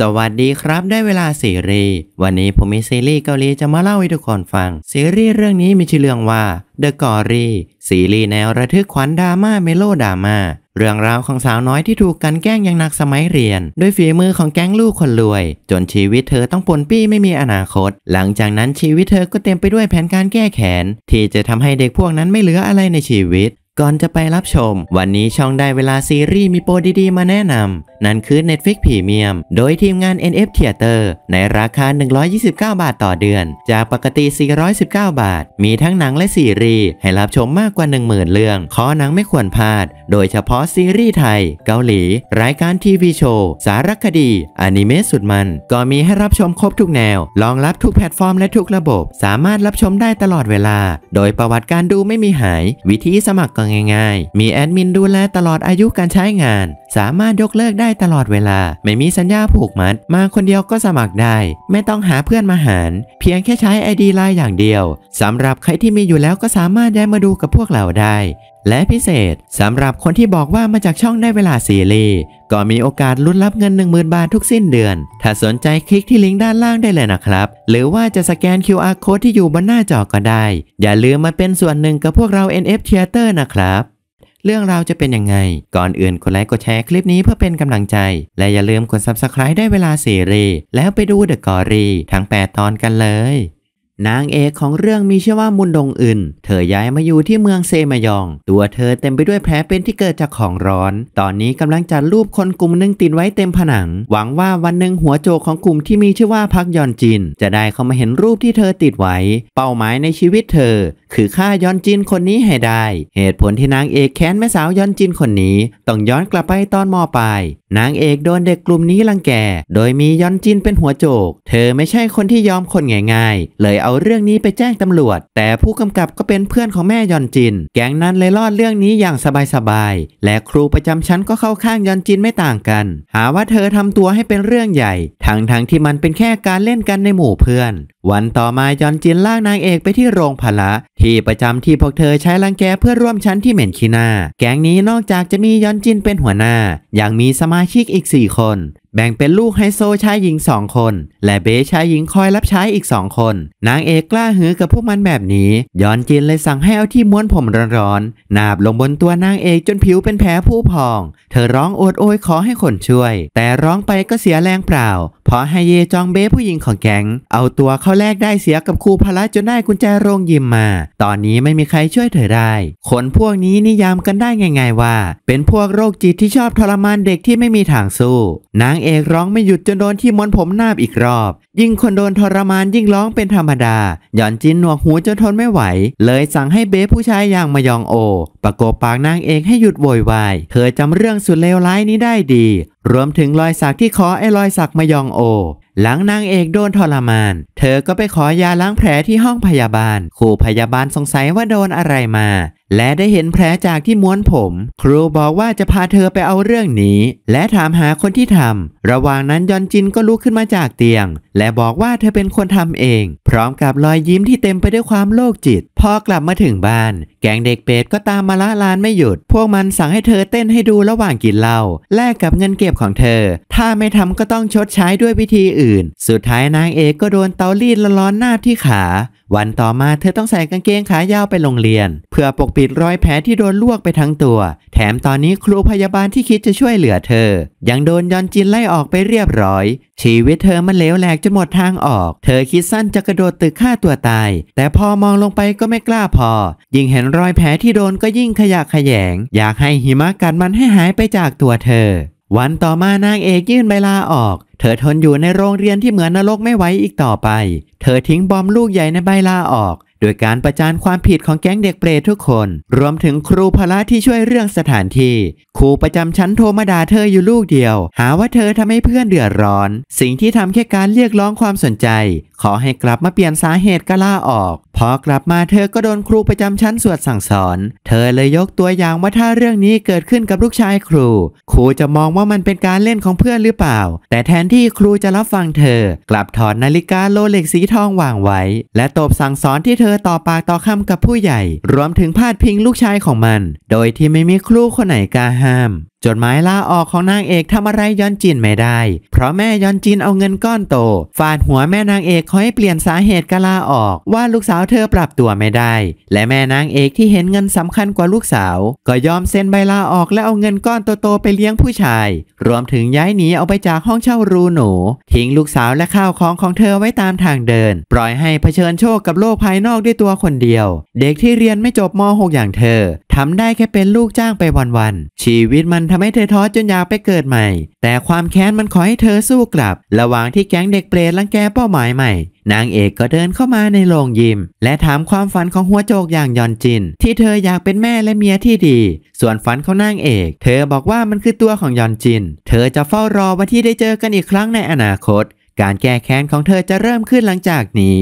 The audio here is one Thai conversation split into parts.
สวัสดีครับได้เวลาซีรีส์วันนี้ผมมีซีรีส์เกาหลีจะมาเล่าให้ทุกคนฟัง ซีรีส์เรื่องนี้มีชื่อเรื่องว่า The g o r y ซีรีส์แนวระทึกขวัญดราม่าเมโลดราม่า เรื่องราวของสาวน้อยที่ถูกกันแกล้งอย่างหนักสมัยเรียนด้วยฝีมือของแก๊งลูกคนรวย จนชีวิตเธอต้องปนปี้ไม่มีอนาคต หลังจากนั้นชีวิตเธอก็เต็มไปด้วยแผนการแก้แค้นที่จะทำให้เด็กพวกนั้นไม่เหลืออะไรในชีวิตก่อนจะไปรับชม วันนี้ช่องได้เวลาซีรีส์มีโปรดีๆมาแนะนำนั่นคือ Netflix Premium โดยทีมงาน NF Theater ในราคา 129 บาทต่อเดือน จากปกติ 419 บาท มีทั้งหนังและซีรีส์ให้รับชมมากกว่า 10,000 เรื่องขอหนังไม่ควรพลาด โดยเฉพาะซีรีส์ไทย เกาหลี รายการทีวีโชว์ สารคดี อนิเมะสุดมัน ก็มีให้รับชมครบทุกแนวรองรับทุกแพลตฟอร์มและทุกระบบ สามารถรับชมได้ตลอดเวลา โดยประวัติการดูไม่มีหาย วิธีสมัคร็ง่ายๆมีแอดมินดูแลตลอดอายุการใช้งานสามารถยกเลิกได้ตลอดเวลา ไม่มีสัญญาผูกมัด มาคนเดียวก็สมัครได้ ไม่ต้องหาเพื่อนมาหาร เพียงแค่ใช้ไอดีไลน์อย่างเดียว สำหรับใครที่มีอยู่แล้วก็สามารถย้ายมาดูกับพวกเราได้ และพิเศษ สำหรับคนที่บอกว่ามาจากช่องได้เวลาซีรีส์ก็มีโอกาสลุ้นรับเงิน 10,000 บาททุกสิ้นเดือน ถ้าสนใจคลิกที่ลิงก์ด้านล่างได้เลยนะครับหรือว่าจะสแกน QR code ที่อยู่บนหน้าจอก็ได้ อย่าลืมมาเป็นส่วนหนึ่งกับพวกเรา NF Theater นะครับเรื่องราวจะเป็นยังไง ก่อนอื่นกดไลค์กดแชร์คลิปนี้เพื่อเป็นกำลังใจ และอย่าลืมกด Subscribe ได้เวลาเสรี แล้วไปดูเดอะกอรี ทั้ง 8 ตอนกันเลยนางเอกของเรื่องมีชื่อว่ามุนดงอึนเธอย้ายมาอยู่ที่เมืองเซมยอง ตัวเธอเต็มไปด้วยแผลเป็นที่เกิดจากของร้อน ตอนนี้กำลังจัดรูปคนกลุ่มหนึ่งติดไว้เต็มผนัง หวังว่าวันหนึ่งหัวโจกของกลุ่มที่มีชื่อว่าพักยอนจินจะได้เข้ามาเห็นรูปที่เธอติดไว้ เป้าหมายในชีวิตเธอคือฆ่ายอนจินคนนี้ให้ได้ เหตุผลที่นางเอกแค้นแม่สาวยอนจินคนนี้ต้องย้อนกลับไปตอนมอปลาย นางเอกโดนเด็กกลุ่มนี้รังแกโดยมียอนจินเป็นหัวโจก เธอไม่ใช่คนที่ยอมคนง่ายๆ เลยเอาเรื่องนี้ไปแจ้งตำรวจ แต่ผู้กำกับก็เป็นเพื่อนของแม่ยอนจิน แก๊งนั้นเลยรอดเรื่องนี้อย่างสบายๆ และครูประจำชั้นก็เข้าข้างยอนจินไม่ต่างกันหาว่าเธอทำตัวให้เป็นเรื่องใหญ่ทั้งๆทที่มันเป็นแค่การเล่นกันในหมู่เพื่อน วันต่อมายอนจินลากนางเอกไปที่โรงพละที่ประจำที่พวกเธอใช้รังแกเพื่อร่วมชั้นที่เหม็นขี้หน้าแก๊งนี้นอกจากจะมียอนจินเป็นหัวหน้ายังมีสมาชิกอีก4คนแบ่งเป็นลูกไฮโซชายหญิงสองคน และเบชายหญิงคอยรับใช้อีกสองคน นางเอกกล้าหือกับพวกมันแบบนี้ ย้อนจินเลยสั่งให้เอาที่ม้วนผมร้อนๆนาบลงบนตัวนางเอกจนผิวเป็นแผลผู้พองเธอร้องโอดโอยขอให้คนช่วย แต่ร้องไปก็เสียแรงเปล่าเพราะไฮเยจองเบผู้หญิงของแก๊งเอาตัวเข้าแลกได้เสียกับครูพละจนได้กุญแจโรงยิมมา ตอนนี้ไม่มีใครช่วยเธอได้คนพวกนี้นิยามกันได้ง่าย ๆว่า เป็นพวกโรคจิตที่ชอบทรมานเด็กที่ไม่มีทางสู้ นางเอกร้องไม่หยุดจนโดนที่ม้วนผมนาบอีกรอบ ยิ่งคนโดนทรมานยิ่งร้องเป็นธรรมดา หย่อนจินหนวกหูจนทนไม่ไหว เลยสั่งให้เบ๊ผู้ชายอย่างมายองโอ ประกบปากนางเอกให้หยุดโวยวายเธอจำเรื่องสุดเลวร้ายนี้ได้ดี รวมถึงรอยสักที่คอไอ้รอยสักมายองโอ หลังนางเอกโดนทรมาน เธอก็ไปขอยาล้างแผลที่ห้องพยาบาล ครูพยาบาลสงสัยว่าโดนอะไรมาและได้เห็นแผลจากที่ม้วนผม ครูบอกว่าจะพาเธอไปเอาเรื่องนี้ และถามหาคนที่ทำระหว่างนั้นยอนจินก็ลุกขึ้นมาจากเตียง และบอกว่าเธอเป็นคนทำเอง พร้อมกับรอยยิ้มที่เต็มไปด้วยความโลกจิตพอกลับมาถึงบ้าน แก๊งเด็กเป็ดก็ตามมาละลานไม่หยุด พวกมันสั่งให้เธอเต้นให้ดูระหว่างกินเหล้าแลกกับเงินเก็บของเธอ ถ้าไม่ทำก็ต้องชดใช้ด้วยวิธีอื่น สุดท้ายนางเอกก็โดนเตาลีดละล้อนหน้าที่ขาวันต่อมาเธอต้องใส่กางเกงขายาวไปโรงเรียน เพื่อปกปิดรอยแผลที่โดนลวกไปทั้งตัว แถมตอนนี้ครูพยาบาลที่คิดจะช่วยเหลือเธอ ยังโดนยอนจินไล่ออกไปเรียบร้อย ชีวิตเธอมันเลวแหลกจนหมดทางออก เธอคิดสั้นจะกระโดดตึกฆ่าตัวตาย แต่พอมองลงไปก็ไม่กล้าพอ ยิ่งเห็นรอยแผลที่โดนก็ยิ่งขยะแขยง อยากให้หิมะกัดมันให้หายไปจากตัวเธอวันต่อมานางเอกยื่นใบลาออก เธอทนอยู่ในโรงเรียนที่เหมือนนรกไม่ไหวอีกต่อไป เธอทิ้งบอมลูกใหญ่ในใบลาออกโดยการประจานความผิดของแก๊งเด็กเปรตทุกคน รวมถึงครูพละที่ช่วยเรื่องสถานที่ ครูประจำชั้นโทรมาด่าเธออยู่ลูกเดียว หาว่าเธอทำให้เพื่อนเดือดร้อน สิ่งที่ทำแค่การเรียกร้องความสนใจ ขอให้กลับมาเปลี่ยนสาเหตุก็ล่าออกพอกลับมาเธอก็โดนครูประจำชั้นสวดสั่งสอน เธอเลยยกตัวอย่างว่าถ้าเรื่องนี้เกิดขึ้นกับลูกชายครู ครูจะมองว่ามันเป็นการเล่นของเพื่อนหรือเปล่า แต่แทนที่ครูจะรับฟังเธอ กลับถอดนาฬิกาโลเล็กสีทองวางไว้ และตบสั่งสอนที่เธออต่อปากต่อคำกับผู้ใหญ่รวมถึงพาดพิงลูกชายของมัน โดยที่ไม่มีครูคนไหนกล้าห้ามจดหมายลาออกของนางเอกทำอะไรยอนจินไม่ได้ เพราะแม่ยอนจินเอาเงินก้อนโต ฟาดหัวแม่นางเอกขอให้เปลี่ยนสาเหตุกรลาออก ว่าลูกสาวเธอปรับตัวไม่ได้ และแม่นางเอกที่เห็นเงินสำคัญกว่าลูกสาว ก็ยอมเซ็นใบลาออกและเอาเงินก้อนโตๆไปเลี้ยงผู้ชาย รวมถึงย้ายหนีเอาไปจากห้องเช่ารูหนูทิ้งลูกสาวและข้าวของของเธอไว้ตามทางเดิน ปล่อยให้เผชิญโชคกับโลกภายนอกด้วยตัวคนเดียว เด็กที่เรียนไม่จบม .6 อย่างเธอทำได้แค่เป็นลูกจ้างไปวันๆ ชีวิตมันทำให้เธอท้อจนอยากไปเกิดใหม่ แต่ความแค้นมันขอให้เธอสู้กลับ ระหว่างที่แก๊งเด็กเปรตลังแกเป้าหมายใหม่ นางเอกก็เดินเข้ามาในโรงยิมและถามความฝันของหัวโจกอย่างยอนจิน ที่เธออยากเป็นแม่และเมียที่ดี ส่วนฝันของนางเอก เธอบอกว่ามันคือตัวของยอนจิน เธอจะเฝ้ารอวันที่ได้เจอกันอีกครั้งในอนาคต การแก้แค้นของเธอจะเริ่มขึ้นหลังจากนี้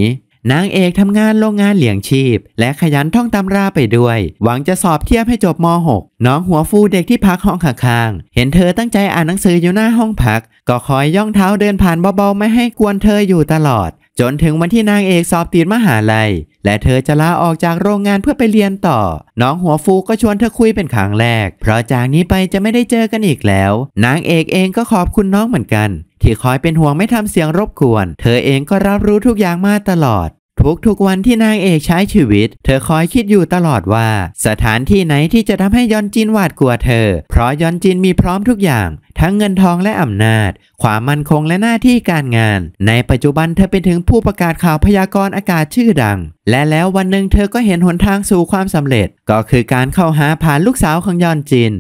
นางเอกทำงานโรงงานเลี้ยงชีพและขยันท่องตำราไปด้วยหวังจะสอบเทียบให้จบม .6 น้องหัวฟูเด็กที่พักห้องข้างๆเห็นเธอตั้งใจอ่านหนังสืออยู่หน้าห้องพักก็คอยย่องเท้าเดินผ่านเบาๆไม่ให้กวนเธออยู่ตลอดจนถึงวันที่นางเอกสอบติดมหาลัยและเธอจะลาออกจากโรงงานเพื่อไปเรียนต่อ น้องหัวฟูก็ชวนเธอคุยเป็นครั้งแรกเพราะจากนี้ไปจะไม่ได้เจอกันอีกแล้ว นางเอกเองก็ขอบคุณน้องเหมือนกันที่คอยเป็นห่วงไม่ทำเสียงรบกวน เธอเองก็รับรู้ทุกอย่างมาตลอด ทุกทุกวันที่นางเอกใช้ชีวิต เธอคอยคิดอยู่ตลอดว่า สถานที่ไหนที่จะทำให้ยอนจินหวาดกลัวเธอเพราะยอนจินมีพร้อมทุกอย่าง ทั้งเงินทองและอำนาจ ความมั่นคงและหน้าที่การงาน ในปัจจุบันเธอเป็นถึงผู้ประกาศข่าวพยากรณ์อากาศชื่อดัง และแล้ววันหนึ่งเธอก็เห็นหนทางสู่ความสำเร็จก็คือการเข้าหาผ่านลูกสาวของยอนจิน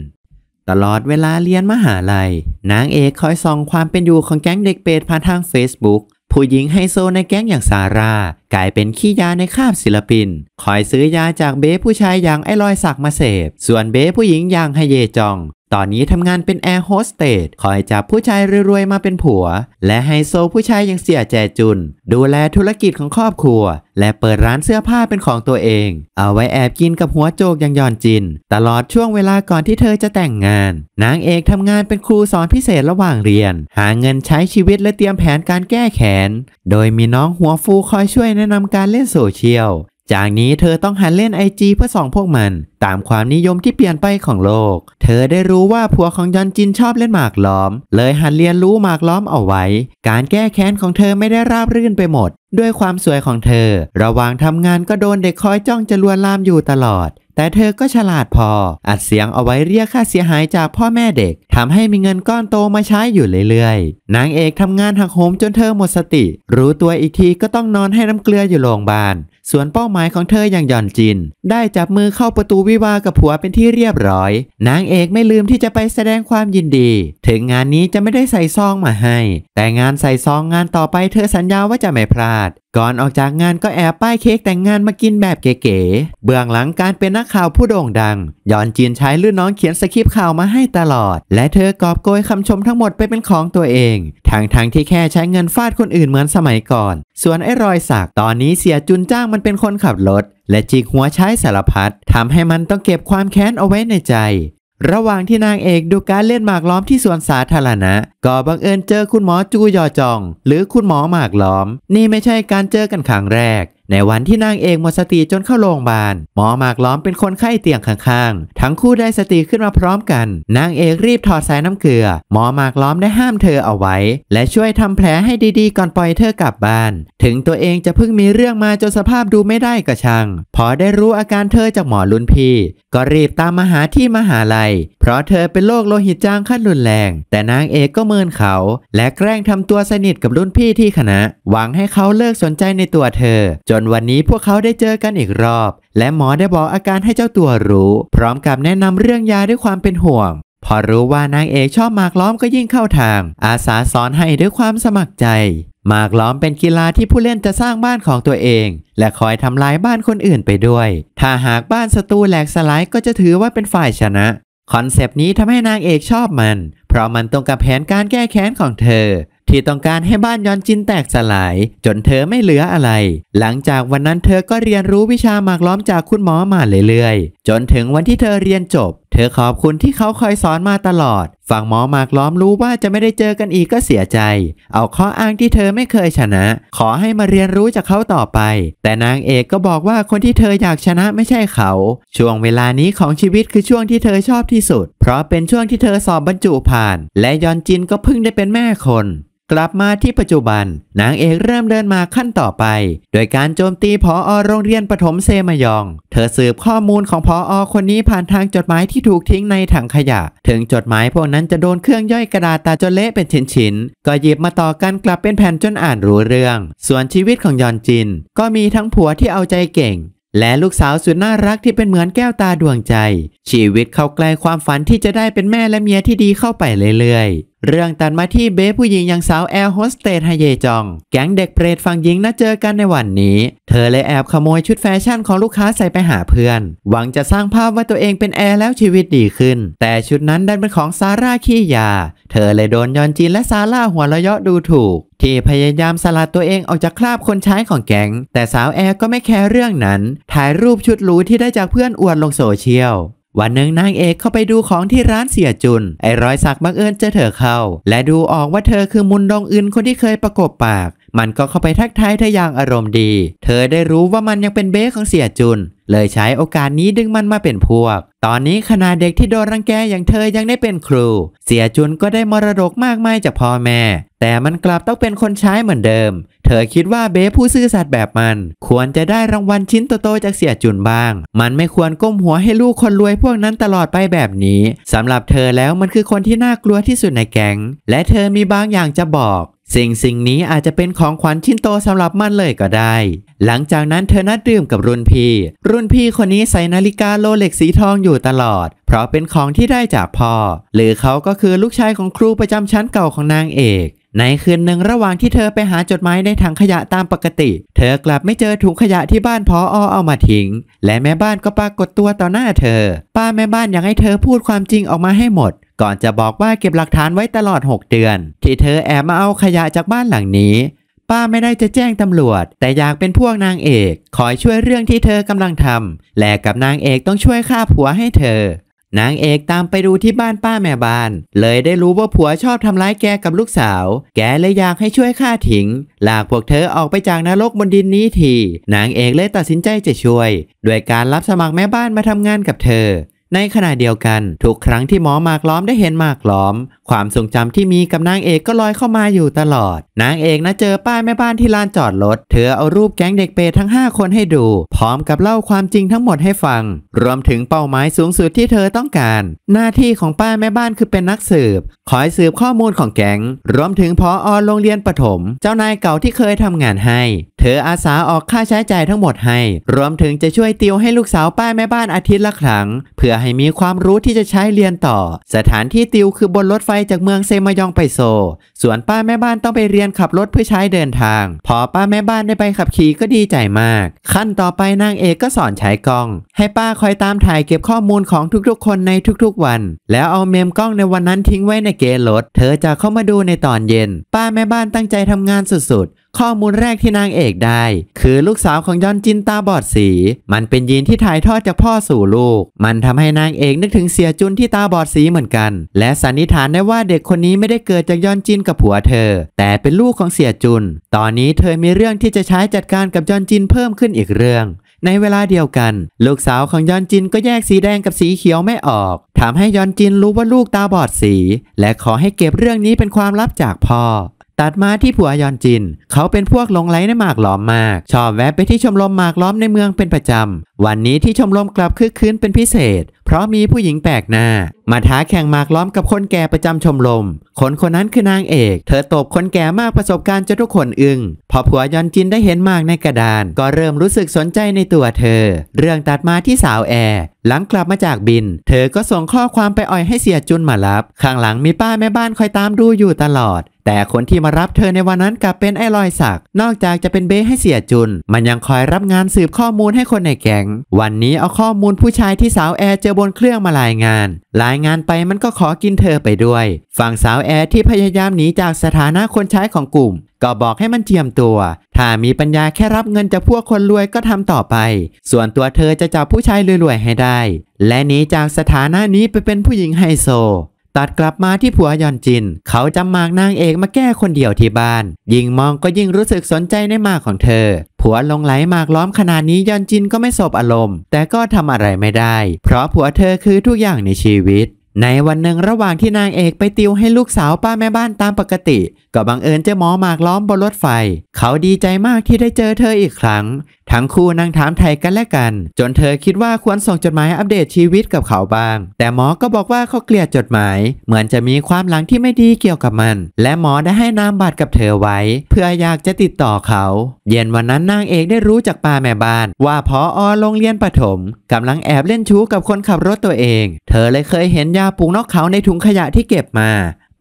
ตลอดเวลาเรียนมหาลัย นางเอกคอยส่องความเป็นอยู่ของแก๊งเด็กเปรตผ่านทาง Facebook ผู้หญิงไฮโซในแก๊งอย่างซาร่ากลายเป็นขี้ยาในคาบศิลปิน คอยซื้อยาจากเบ๊ผู้ชายอย่างไอลอยสักมาเสพ ส่วนเบ๊ผู้หญิงอย่างไฮเยจองตอนนี้ทำงานเป็นแอร์โฮสเตสคอยจับผู้ชายรวยๆมาเป็นผัว และไฮโซผู้ชายยังเสียแจจุน ดูแลธุรกิจของครอบครัว และเปิดร้านเสื้อผ้าเป็นของตัวเอง เอาไว้แอบกินกับหัวโจกยังยอนจิน ตลอดช่วงเวลาก่อนที่เธอจะแต่งงาน นางเอกทำงานเป็นครูสอนพิเศษระหว่างเรียน หาเงินใช้ชีวิตและเตรียมแผนการแก้แค้นโดยมีน้องหัวฟูคอยช่วยแนะนำการเล่นโซเชียลจากนี้เธอต้องหันเล่นไอจีเพื่อส่องพวกมัน ตามความนิยมที่เปลี่ยนไปของโลก เธอได้รู้ว่าผัวของยอนจินชอบเล่นหมากล้อม เลยหันเรียนรู้หมากล้อมเอาไว้ การแก้แค้นของเธอไม่ได้ราบรื่นไปหมด ด้วยความสวยของเธอ ระหว่างทำงานก็โดนเด็กคอยจ้องจะลวนลามอยู่ตลอด แต่เธอก็ฉลาดพอ อัดเสียงเอาไว้เรียกค่าเสียหายจากพ่อแม่เด็กทำให้มีเงินก้อนโตมาใช้อยู่เรื่อยๆนางเอกทำงานหักโหมจนเธอหมดสติรู้ตัวอีกทีก็ต้องนอนให้น้ำเกลืออยู่โรงพยาบาลส่วนเป้าหมายของเธออย่างหย่อนจินได้จับมือเข้าประตูวิวากับผัวเป็นที่เรียบร้อย นางเอกไม่ลืมที่จะไปแสดงความยินดี ถึงงานนี้จะไม่ได้ใส่ซองมาให้ แต่งานใส่ซองงานต่อไปเธอสัญญาว่าจะไม่พลาดก่อนออกจากงานก็แอบป้ายเค้ก แต่งงานมากินแบบเก๋ๆ เบื้องหลังการเป็นนักข่าว ผู้โด่งดังย้อนจีนใช้ลื่นน้องเขียนสคริปต์ข่าวมาให้ตลอด และเธอกอบโกยคำชมทั้งหมดไปเป็นของตัวเองทางทางที่แค่ใช้เงินฟาดคนอื่นเหมือนสมัยก่อน ส่วนไอ้รอยสักตอนนี้เสียจุนจ้างมันเป็นคนขับรถและจิกหัวใช้สารพัดทำให้มันต้องเก็บความแค้นเอาไว้ในใจระหว่างที่นางเอกดูการเล่นหมากล้อมที่สวนสาธารณะ ก็บังเอิญเจอคุณหมอจูยอจอง หรือคุณหมอหมากล้อม นี่ไม่ใช่การเจอกันครั้งแรกในวันที่นางเอกหมดสติจนเข้าโรงพยาบาลหมอหมากล้อมเป็นคนไข้เตียงข้างๆ ทั้งคู่ได้สติขึ้นมาพร้อมกัน นางเอกรีบถอดสายน้ำเกลือ หมอหมากล้อมได้ห้ามเธอเอาไว้ และช่วยทำแผลให้ดีๆก่อนปล่อยเธอกลับบ้าน ถึงตัวเองจะเพิ่งมีเรื่องมาจนสภาพดูไม่ได้กระชัง พอได้รู้อาการเธอจากหมอรุ่นพี่ ก็รีบตามมาหาที่มหาลัย เพราะเธอเป็นโรคโลหิตจางขั้นรุนแรง แต่นางเอกก็เมินเขา และแกล้งทำตัวสนิทกับรุ่นพี่ที่คณะ หวังให้เขาเลิกสนใจในตัวเธอจนนวันนี้พวกเขาได้เจอกันอีกรอบ และหมอได้บอกอาการให้เจ้าตัวรู้ พร้อมกับแนะนำเรื่องยาด้วยความเป็นห่วง พอรู้ว่านางเอกชอบหมากล้อมก็ยิ่งเข้าทาง อาสาสอนให้ด้วยความสมัครใจหมากล้อมเป็นกีฬาที่ผู้เล่นจะสร้างบ้านของตัวเอง และคอยทำลายบ้านคนอื่นไปด้วย ถ้าหากบ้านศัตรูแหลกสลายก็จะถือว่าเป็นฝ่ายชนะคอนเซปต์นี้ทำให้นางเอกชอบมันเพราะมันตรงกับแผนการแก้แค้นของเธอที่ต้องการให้บ้านยอนจินแตกสลาย จนเธอไม่เหลืออะไร หลังจากวันนั้นเธอ ก็เรียนรู้วิชาหมากล้อมจากคุณหมอมาเรื่อยๆ จนถึงวันที่เธอเรียนจบ เธอขอบคุณที่เขาคอยสอนมาตลอด ฝั่งหมอหมากล้อมรู้ว่าจะไม่ได้เจอกันอีกก็เสียใจ เอาข้ออ้างที่เธอไม่เคยชนะ ขอให้มาเรียนรู้จากเขาต่อไป แต่นางเอกก็บอกว่าคนที่เธออยากชนะไม่ใช่เขา ช่วงเวลานี้ของชีวิตคือช่วงที่เธอชอบที่สุด เพราะเป็นช่วงที่เธอสอบบรรจุผ่าน และยอนจินก็เพิ่งได้เป็นแม่คนกลับมาที่ปัจจุบัน นางเอกเริ่มเดินมาขั้นต่อไป โดยการโจมตีพออโรงเรียนปฐมเซมยอง เธอสืบข้อมูลของพออคนนี้ผ่านทางจดหมายที่ถูกทิ้งในถังขยะ ถึงจดหมายพวกนั้นจะโดนเครื่องย่อยกระดาษตาจนเละเป็นชิ้นๆ ก็หยิบมาต่อกันกลับเป็นแผ่นจนอ่านรู้เรื่อง ส่วนชีวิตของยอนจิน ก็มีทั้งผัวที่เอาใจเก่ง และลูกสาวสุดน่ารักที่เป็นเหมือนแก้วตาดวงใจ ชีวิตเข้าใกล้ความฝันที่จะได้เป็นแม่และเมียที่ดีเข้าไปเรื่อยๆเรื่องตัดมาที่เบฟผู้หญิงอย่างสาวแอร์โฮสเตสฮเยจอง แก๊งเด็กเปรตฝั่งหญิงนัดเจอกันในวันนี้ เธอเลยแอบขโมยชุดแฟชั่นของลูกค้าใส่ไปหาเพื่อน หวังจะสร้างภาพว่าตัวเองเป็นแอร์แล้วชีวิตดีขึ้น แต่ชุดนั้นดันเป็นของซาร่าขี้ยา เธอเลยโดนยอนจีนและซาร่าหัวเราะเยาะดูถูก ที่พยายามสลัดตัวเองออกจากคราบคนใช้ของแก๊งแต่สาวแอร์ก็ไม่แคร์เรื่องนั้นถ่ายรูปชุดหรูที่ได้จากเพื่อนอวดลงโซเชียลวันหนึ่งนางเอกเข้าไปดูของที่ร้านเสียจุน ไอ้รอยสักบังเอิญเจอเธอเข้าและดูออกว่าเธอคือมุนดงอื่นคนที่เคยประกบปาก มันก็เข้าไปทักทายเธออย่างอารมณ์ดี เธอได้รู้ว่ามันยังเป็นเบ้ของเสียจุน เลยใช้โอกาสนี้ดึงมันมาเป็นพวก ตอนนี้ขนาดเด็กที่โดนรังแกอย่างเธอยังได้เป็นครู เสียจุนก็ได้มรดกมากมายจากพ่อแม่ แต่มันกลับต้องเป็นคนใช้เหมือนเดิมเธอคิดว่าเบ๊ผู้ซื่อสัตย์แบบมันควรจะได้รางวัลชิ้นโตๆจากเสียจุนบ้าง มันไม่ควรก้มหัวให้ลูกคนรวยพวกนั้นตลอดไปแบบนี้ สำหรับเธอแล้วมันคือคนที่น่ากลัวที่สุดในแก๊งและเธอมีบางอย่างจะบอก สิ่งสิ่งนี้อาจจะเป็นของขวัญชิ้นโตสำหรับมันเลยก็ได้ หลังจากนั้นเธอนัดดื่มกับรุ่นพี่ รุ่นพี่คนนี้ใส่นาฬิกาโลเล็กสีทองอยู่ตลอด เพราะเป็นของที่ได้จากพ่อ หรือเขาก็คือลูกชายของครูประจำชั้นเก่าของนางเอกในคืนหนึ่งระหว่างที่เธอไปหาจดหมายในถังขยะตามปกติ เธอกลับไม่เจอถุงขยะที่บ้านพออเอามาทิ้ง และแม่บ้านก็ปรากฏตัวต่อหน้าเธอ ป้าแม่บ้านอยากให้เธอพูดความจริงออกมาให้หมด ก่อนจะบอกว่าเก็บหลักฐานไว้ตลอด 6 เดือน ที่เธอแอบมาเอาขยะจากบ้านหลังนี้ ป้าไม่ได้จะแจ้งตำรวจ แต่อยากเป็นพวกนางเอกคอยช่วยเรื่องที่เธอกำลังทำและกับนางเอกต้องช่วยฆ่าผัวให้เธอนางเอกตามไปดูที่บ้านป้าแม่บ้าน เลยได้รู้ว่าผัวชอบทำร้ายแกกับลูกสาว แกเลยอยากให้ช่วยฆ่าถิงลากพวกเธอออกไปจากนรกบนดินนี้ที นางเอกเลยตัดสินใจจะช่วย ด้วยการรับสมัครแม่บ้านมาทำงานกับเธอในขณะเดียวกัน ทุกครั้งที่หมอหมากล้อมได้เห็นหมากล้อม ความทรงจำที่มีกับนางเอกก็ลอยเข้ามาอยู่ตลอดนางเอกนะเจอป้ายแม่บ้านที่ลานจอดรถเธอเอารูปแก๊งเด็กเปรตทั้ง 5 คนให้ดู พร้อมกับเล่าความจริงทั้งหมดให้ฟัง รวมถึงเป้าหมายสูงสุดที่เธอต้องการ หน้าที่ของป้าแม่บ้านคือเป็นนักสืบคอยสืบข้อมูลของแก๊งรวมถึงพออโรงเรียนประถม เจ้านายเก่าที่เคยทำงานให้เธออาสาออกค่าใช้จ่ายทั้งหมดให้ รวมถึงจะช่วยติวให้ลูกสาวป้าแม่บ้านอาทิตย์ละครั้งเพื่อให้มีความรู้ที่จะใช้เรียนต่อ สถานที่ติวคือบนรถไฟจากเมืองเซมายองไปโซส่วนป้าแม่บ้านต้องไปเรียนขับรถเพื่อใช้เดินทาง พอป้าแม่บ้านได้ไปขับขี่ก็ดีใจมาก ขั้นต่อไปนางเอกก็สอนใช้กล้อง ให้ป้าคอยตามถ่ายเก็บข้อมูลของทุกๆ คนในทุกๆวัน แล้วเอาเมมกล้องในวันนั้นทิ้งไว้ในเกรถเธอจะเข้ามาดูในตอนเย็น ป้าแม่บ้านตั้งใจทำงานสุดข้อมูลแรกที่นางเอกได้คือลูกสาวของยอนจินตาบอดสี มันเป็นยีนที่ถ่ายทอดจากพ่อสู่ลูก มันทำให้นางเอกนึกถึงเสียจุนที่ตาบอดสีเหมือนกัน และสันนิษฐานได้ว่าเด็กคนนี้ไม่ได้เกิดจากยอนจินกับผัวเธอ แต่เป็นลูกของเสียจุน ตอนนี้เธอมีเรื่องที่จะใช้จัดการกับยอนจินเพิ่มขึ้นอีกเรื่อง ในเวลาเดียวกัน ลูกสาวของยอนจินก็แยกสีแดงกับสีเขียวไม่ออกทำให้ยอนจินรู้ว่าลูกตาบอดสี และขอให้เก็บเรื่องนี้เป็นความลับจากพ่อตัดมาที่ผัวยอนจิน เขาเป็นพวกลงไหลในหมากหลอมมาก ชอบแวะไปที่ชมรมหมากล้อมในเมืองเป็นประจำ วันนี้ที่ชมรมกลับคึกคืนเป็นพิเศษเพราะมีผู้หญิงแปลกหน้า มาท้าแข่งหมากล้อมกับคนแก่ประจำชมรม คนคนนั้นคือนางเอก เธอตบคนแก่มากประสบการณ์จนทุกคนอึง้งพอผัวยอนจินได้เห็นหมากในกระดาน ก็เริ่มรู้สึกสนใจในตัวเธอ เรื่องตัดมาที่สาวแอร์หลังกลับมาจากบิน เธอก็ส่งข้อความไปอ่อยให้เสียจุนมารับ ข้างหลังมีป้าแม่บ้านคอยตามดูอยู่ตลอด แต่คนที่มารับเธอในวันนั้นกลับเป็นไอ้ลอยศักนอกจากจะเป็นเบ้ให้เสียจุน มันยังคอยรับงานสืบข้อมูลให้คนในแก๊ง วันนี้เอาข้อมูลผู้ชายที่สาวแอร์เจอบบนเครื่องมาลายงาน ลายงานไปมันก็ขอกินเธอไปด้วย ฝั่งสาวแอร์ที่พยายามหนีจากสถานะคนใช้ของกลุ่ม ก็บอกให้มันเจียมตัว ถ้ามีปัญญาแค่รับเงินจากพวกคนรวยก็ทำต่อไป ส่วนตัวเธอจะจับผู้ชายรวยๆให้ได้ และหนีจากสถานะนี้ไปเป็นผู้หญิงไฮโซตัดกลับมาที่ผัวยอนจิน เขาจำหมากนางเอกมาแก้คนเดียวที่บ้าน ยิ่งมองก็ยิ่งรู้สึกสนใจในหมากของเธอ ผัวลงไหลหมากล้อมขนาดนี้ยอนจินก็ไม่สบอารมณ์ แต่ก็ทำอะไรไม่ได้ เพราะผัวเธอคือทุกอย่างในชีวิตในวันหนึ่งระหว่างที่นางเอกไปติวให้ลูกสาวป้าแม่บ้านตามปกติ ก็บังเอิญเจ้หมอหมากล้อมบนรถไฟ เขาดีใจมากที่ได้เจอเธออีกครั้งทั้งคู่นั่งถามไทยกันและกัน จนเธอคิดว่าควรส่งจดหมายอัปเดตชีวิตกับเขาบ้าง แต่หมอก็บอกว่าเขาเกลียดจดหมาย เหมือนจะมีความหลังที่ไม่ดีเกี่ยวกับมัน และหมอได้ให้นามบัตรกับเธอไว้ เพื่ออยากจะติดต่อเขาเย็นวันนั้นนางเอกได้รู้จากป้าแม่บ้าน ว่าพออโรงเรียนปฐถมกำลังแอบเล่นชู้กับคนขับรถตัวเอง เธอเลยเคยเห็นยาปลูกนกเขาในถุงขยะที่เก็บมา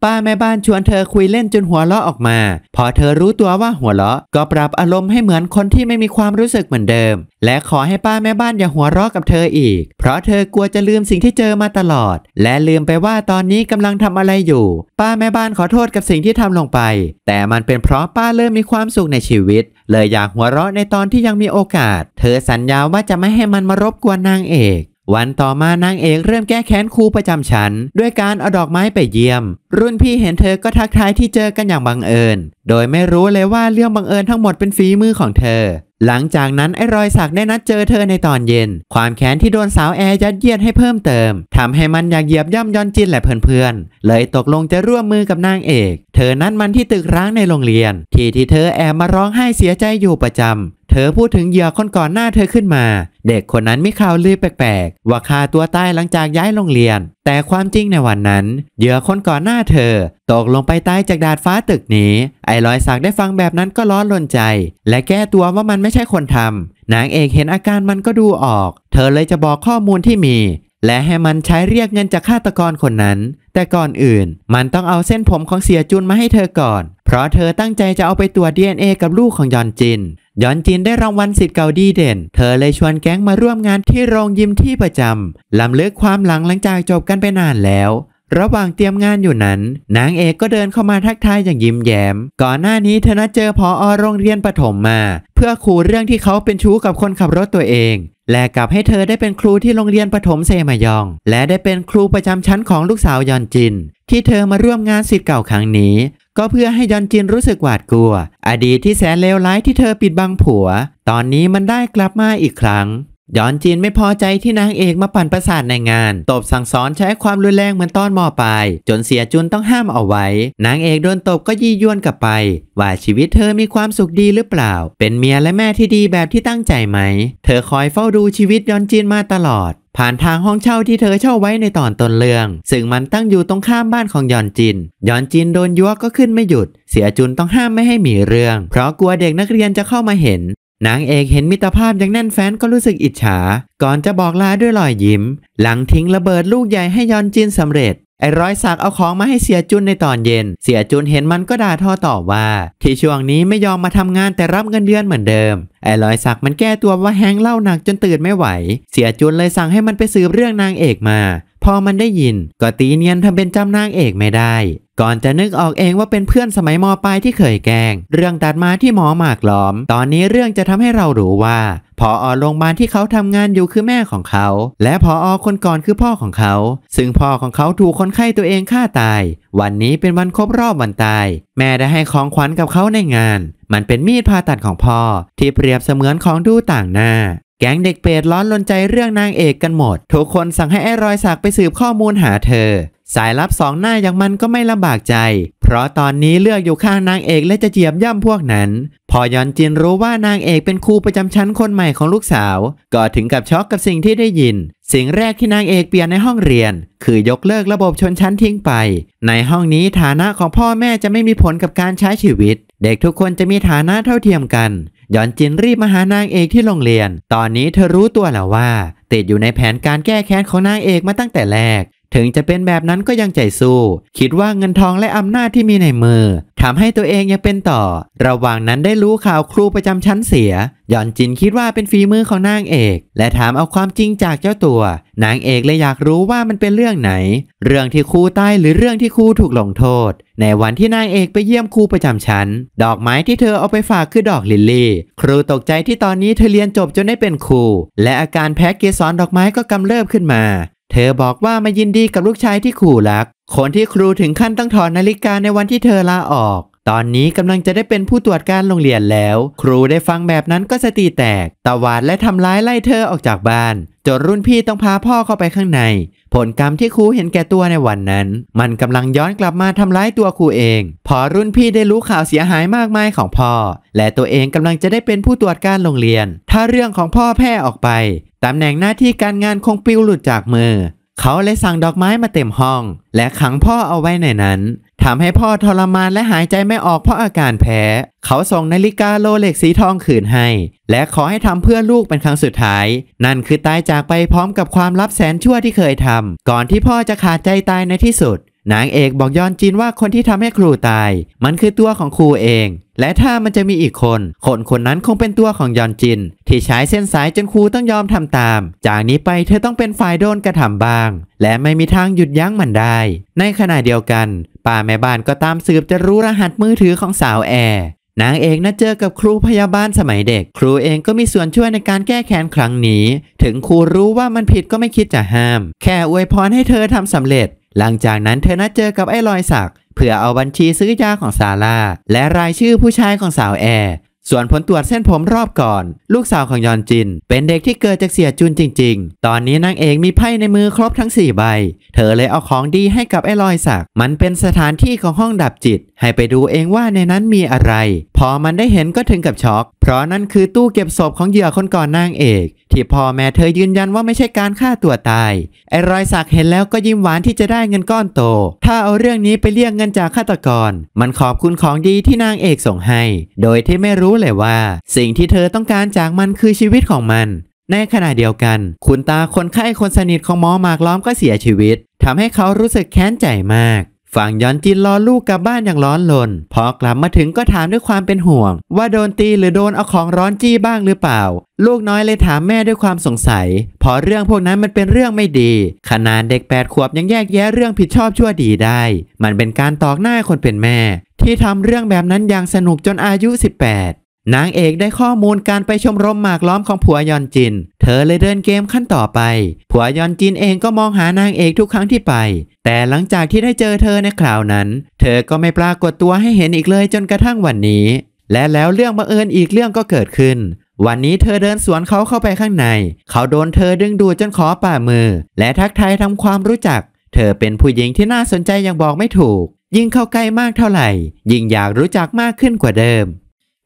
ป้าแม่บ้านชวนเธอคุยเล่นจนหัวเราะออกมา พอเธอรู้ตัวว่าหัวเราะ ก็ปรับอารมณ์ให้เหมือนคนที่ไม่มีความรู้สึกเหมือนเดิม และขอให้ป้าแม่บ้านอย่าหัวเราะกับเธออีก เพราะเธอกลัวจะลืมสิ่งที่เจอมาตลอด และลืมไปว่าตอนนี้กำลังทำอะไรอยู่ ป้าแม่บ้านขอโทษกับสิ่งที่ทำลงไป แต่มันเป็นเพราะป้าเริ่มมีความสุขในชีวิต เลยอยากหัวเราะในตอนที่ยังมีโอกาส เธอสัญญาว่าจะไม่ให้มันมารบกวนนางเอกวันต่อมานางเอกเริ่มแก้แค้นครูประจำชั้นด้วยการเอาดอกไม้ไปเยี่ยม รุ่นพี่เห็นเธอก็ทักทายที่เจอกันอย่างบังเอิญโดยไม่รู้เลยว่าเรื่องบังเอิญทั้งหมดเป็นฝีมือของเธอ หลังจากนั้นไอ้รอยสักได้นัดเจอเธอในตอนเย็น ความแค้นที่โดนสาวแอร์ยัดเยียดให้เพิ่มเติม ทำให้มันอยากเหยียบย่ำยอนจินและเพื่อนๆเลยตกลงจะร่วมมือกับนางเอก เธอนันมันที่ตึกร้างในโรงเรียนที่ที่เธอแอบมาร้องไห้เสียใจอยู่ประจำเธอพูดถึงเหยื่อคนก่อนหน้าเธอขึ้นมา เด็กคนนั้นมีข่าวลือแปลกๆ ว่าฆ่าตัวตายหลังจากย้ายโรงเรียน แต่ความจริงในวันนั้น เหยื่อคนก่อนหน้าเธอ ตกลงไปตายจากดาดฟ้าตึกนี้ ไอ้ลอยสักได้ฟังแบบนั้นก็ร้อนรนใจ และแก้ตัวว่ามันไม่ใช่คนทำ นางเอกเห็นอาการมันก็ดูออก เธอเลยจะบอกข้อมูลที่มีและให้มันใช้เรียกเงินจากฆาตกรคนนั้น แต่ก่อนอื่น มันต้องเอาเส้นผมของเสียจุนมาให้เธอก่อน เพราะเธอตั้งใจจะเอาไปตรวจ DNA กับลูกของยอนจินยอนจินได้รางวัลสิทธิ์เก่าดีเด่น เธอเลยชวนแก๊งมาร่วมงานที่โรงยิมที่ประจำลำเลิกความหลังหลังจากจบกันไปนานแล้วระหว่างเตรียมงานอยู่นั้นนางเอกก็เดินเข้ามาทักทายอย่างยิ้มแย้ม ก่อนหน้านี้เธอนัดเจอพออโรงเรียนประถมมาเพื่อขู่เรื่องที่เขาเป็นชู้กับคนขับรถตัวเอง และกลับให้เธอได้เป็นครูที่โรงเรียนประถมเซมายอง และได้เป็นครูประจำชั้นของลูกสาวยอนจิน ที่เธอมาร่วมงานสิทธิ์เก่าครั้งนี้ ก็เพื่อให้ยอนจินรู้สึกหวาดกลัวอดีตที่แสนเลวร้ายที่เธอปิดบังผัว ตอนนี้มันได้กลับมาอีกครั้งย้อนจีนไม่พอใจที่นางเอกมาปั่นประสาทในงาน ตบสั่งสอนใช้ความรุนแรงเหมือนต้อนมอปลายจนเสียจุนต้องห้ามเอาไว้ นางเอกโดนตบก็ยี่ยวนกลับไป ว่าชีวิตเธอมีความสุขดีหรือเปล่า เป็นเมียและแม่ที่ดีแบบที่ตั้งใจไหม เธอคอยเฝ้าดูชีวิตย้อนจีนมาตลอด ผ่านทางห้องเช่าที่เธอเช่าไว้ในตอนต้นเรื่องซึ่งมันตั้งอยู่ตรงข้ามบ้านของยอนจินยอนจินโดนยั่วก็ขึ้นไม่หยุด เสียจุนต้องห้ามไม่ให้มีเรื่อง เพราะกลัวเด็กนักเรียนจะเข้ามาเห็นนางเอกเห็นมิตรภาพยังแน่นแฟ้นก็รู้สึกอิจฉา ก่อนจะบอกลาด้วยรอยยิ้ม หลังทิ้งระเบิดลูกใหญ่ให้ยอนจินสำเร็จ ไอ้ร้อยสักเอาของมาให้เสียจุนในตอนเย็น เสียจุนเห็นมันก็ด่าทอต่อว่า ที่ช่วงนี้ไม่ยอมมาทำงานแต่รับเงินเดือนเหมือนเดิม ไอ้ร้อยสักมันแก้ตัวว่าแฮงเล่าหนักจนตื่นไม่ไหว เสียจุนเลยสั่งให้มันไปสืบเรื่องนางเอกมา พอมันได้ยินก็ตีเนียนทำเป็นจำนางเอกไม่ได้ก่อนจะนึกออกเองว่าเป็นเพื่อนสมัยม ปลายที่เคยแกล้งเรื่องตัดมาที่หมอหมากหลอม ตอนนี้เรื่องจะทำให้เรารู้ว่าพออโรงพยาบาลที่เขาทำงานอยู่คือแม่ของเขา และพออคนก่อนคือพ่อของเขา ซึ่งพ่อของเขาถูกคนไข้ตัวเองฆ่าตาย วันนี้เป็นวันครบรอบวันตายแม่ได้ให้ของขวัญกับเขาในงาน มันเป็นมีดผ่าตัดของพ่อที่เปรียบเสมือนของดูต่างหน้า แก๊งเด็กเปรตร้อนลนใจเรื่องนางเอกกันหมดทุกคนสั่งให้ไอ้รอยสักไปสืบข้อมูลหาเธอสายลับสองหน้าอย่างมันก็ไม่ลำบากใจ เพราะตอนนี้เลือกอยู่ข้างนางเอกและจะเจียบย่ำพวกนั้น พอยอนจินรู้ว่านางเอกเป็นครูประจำชั้นคนใหม่ของลูกสาว ก็ถึงกับช็อกกับสิ่งที่ได้ยิน สิ่งแรกที่นางเอกเปลี่ยนในห้องเรียน คือยกเลิกระบบชนชั้นทิ้งไป ในห้องนี้ฐานะของพ่อแม่จะไม่มีผลกับการใช้ชีวิต เด็กทุกคนจะมีฐานะเท่าเทียมกัน ยอนจินรีบมาหานางเอกที่โรงเรียน ตอนนี้เธอรู้ตัวแล้วว่า ติดอยู่ในแผนการแก้แค้นของนางเอกมาตั้งแต่แรกถึงจะเป็นแบบนั้นก็ยังใจสู้ คิดว่าเงินทองและอำนาจที่มีในมือ ทำให้ตัวเองยังเป็นต่อ ระหว่างนั้นได้รู้ข่าวครูประจำชั้นเสีย หยอนจินคิดว่าเป็นฝีมือของนางเอก และถามเอาความจริงจากเจ้าตัว นางเอกเลยอยากรู้ว่ามันเป็นเรื่องไหน เรื่องที่ครูตายหรือเรื่องที่ครูถูกลงโทษ ในวันที่นางเอกไปเยี่ยมครูประจำชั้น ดอกไม้ที่เธอเอาไปฝากคือดอกลิลลี่ ครูตกใจที่ตอนนี้เธอเรียนจบจนได้เป็นครู และอาการแพ้เกสรดอกไม้ก็กำเริบขึ้นมาเธอบอกว่ามายินดีกับลูกชายที่ขู่รักคนที่ครูถึงขั้นต้องถอดนาฬิกาในวันที่เธอลาออก ตอนนี้กำลังจะได้เป็นผู้ตรวจการโรงเรียนแล้ว ครูได้ฟังแบบนั้นก็สติแตกตวาดและทำร้ายไล่เธอออกจากบ้าน จนรุ่นพี่ต้องพาพ่อเข้าไปข้างใน ผลกรรมที่ครูเห็นแก่ตัวในวันนั้น มันกำลังย้อนกลับมาทำร้ายตัวครูเอง พอรุ่นพี่ได้รู้ข่าวเสียหายมากมายของพ่อและตัวเองกำลังจะได้เป็นผู้ตรวจการโรงเรียน ถ้าเรื่องของพ่อแพร่ออกไปตำแหน่งหน้าที่การงานคงปิวหลุดจากมือ เขาเลยสั่งดอกไม้มาเต็มห้องและขังพ่อเอาไว้ในนั้นทำให้พ่อทรมานและหายใจไม่ออกเพราะอาการแพ้เขาส่งนาฬิกาโรเล็กสีทองคืนให้ และขอให้ทำเพื่อลูกเป็นครั้งสุดท้าย นั่นคือตายจากไปพร้อมกับความลับแสนชั่วที่เคยทำก่อนที่พ่อจะขาดใจตายในที่สุดนางเอกบอกย้อนจีนว่าคนที่ทำให้ครูตายมันคือตัวของครูเองและถ้ามันจะมีอีกคนคนคนนั้นคงเป็นตัวของยอนจินที่ใช้เส้นสายจนครูต้องยอมทำตามจากนี้ไปเธอต้องเป็นฝ่ายโดนกระทำบ้างและไม่มีทางหยุดยั้งมันได้ในขณะเดียวกันป้าแม่บ้านก็ตามสืบจะรู้รหัสมือถือของสาวแอร์นางเอกนัดเจอกับครูพยาบาลสมัยเด็กครูเองก็มีส่วนช่วยในการแก้แค้นครั้งนี้ถึงครูรู้ว่ามันผิดก็ไม่คิดจะห้ามแค่อวยพรให้เธอทำสำเร็จหลังจากนั้นเธอนัดเจอกับไอ้ลอยสักเพื่อเอาบัญชีซื้อยาของซาร่าและรายชื่อผู้ชายของสาวแอร์ส่วนผลตรวจเส้นผมรอบก่อน ลูกสาวของยอนจิน เป็นเด็กที่เกิดจากเสียจุนจริงๆ ตอนนี้นางเอกมีไพ่ในมือครบทั้ง 4 ใบ เธอเลยเอาของดีให้กับไอ้ลอยสักมันเป็นสถานที่ของห้องดับจิตให้ไปดูเองว่าในนั้นมีอะไร พอมันได้เห็นก็ถึงกับช็อก เพราะนั่นคือตู้เก็บศพของเหยื่อคนก่อนนางเอก ที่พ่อแม่เธอยืนยันว่าไม่ใช่การฆ่าตัวตาย ไอ้รอยสักเห็นแล้วก็ยิ้มหวานที่จะได้เงินก้อนโต ถ้าเอาเรื่องนี้ไปเรียกเงินจากฆาตกร มันขอบคุณของดีที่นางเอกส่งให้ โดยที่ไม่รู้เลยว่าสิ่งที่เธอต้องการจากมันคือชีวิตของมัน ในขณะเดียวกัน คุณตาคนไข้คนสนิทของหมอหมากล้อมก็เสียชีวิต ทำให้เขารู้สึกแค้นใจมากฝั่งย้อนจินรอลูกกลับบ้านอย่างร้อนรนพอกลับมาถึงก็ถามด้วยความเป็นห่วง ว่าโดนตีหรือโดนเอาของร้อนจี้บ้างหรือเปล่า ลูกน้อยเลยถามแม่ด้วยความสงสัยพอเรื่องพวกนั้นมันเป็นเรื่องไม่ดีขนาดเด็ก8ขวบยังแยกแยะเรื่องผิดชอบชั่วดีได้มันเป็นการตอกหน้าคนเป็นแม่ ที่ทำเรื่องแบบนั้นอย่างสนุกจนอายุ 18นางเอกได้ข้อมูลการไปชมรมหมากล้อมของผัวยอนจิน เธอเลยเดินเกมขั้นต่อไป ผัวยอนจินเองก็มองหานางเอกทุกครั้งที่ไป แต่หลังจากที่ได้เจอเธอในคราวนั้น เธอก็ไม่ปรากฏตัวให้เห็นอีกเลยจนกระทั่งวันนี้ และแล้วเรื่องบังเอิญอีกเรื่องก็เกิดขึ้น วันนี้เธอเดินสวนเขาเข้าไปข้างใน เขาโดนเธอดึงดูดจนขอป่ามือ และทักทายทำความรู้จัก เธอเป็นผู้หญิงที่น่าสนใจอย่างบอกไม่ถูก ยิ่งเข้าใกล้มากเท่าไหร่ ยิ่งอยากรู้จักมากขึ้นกว่าเดิม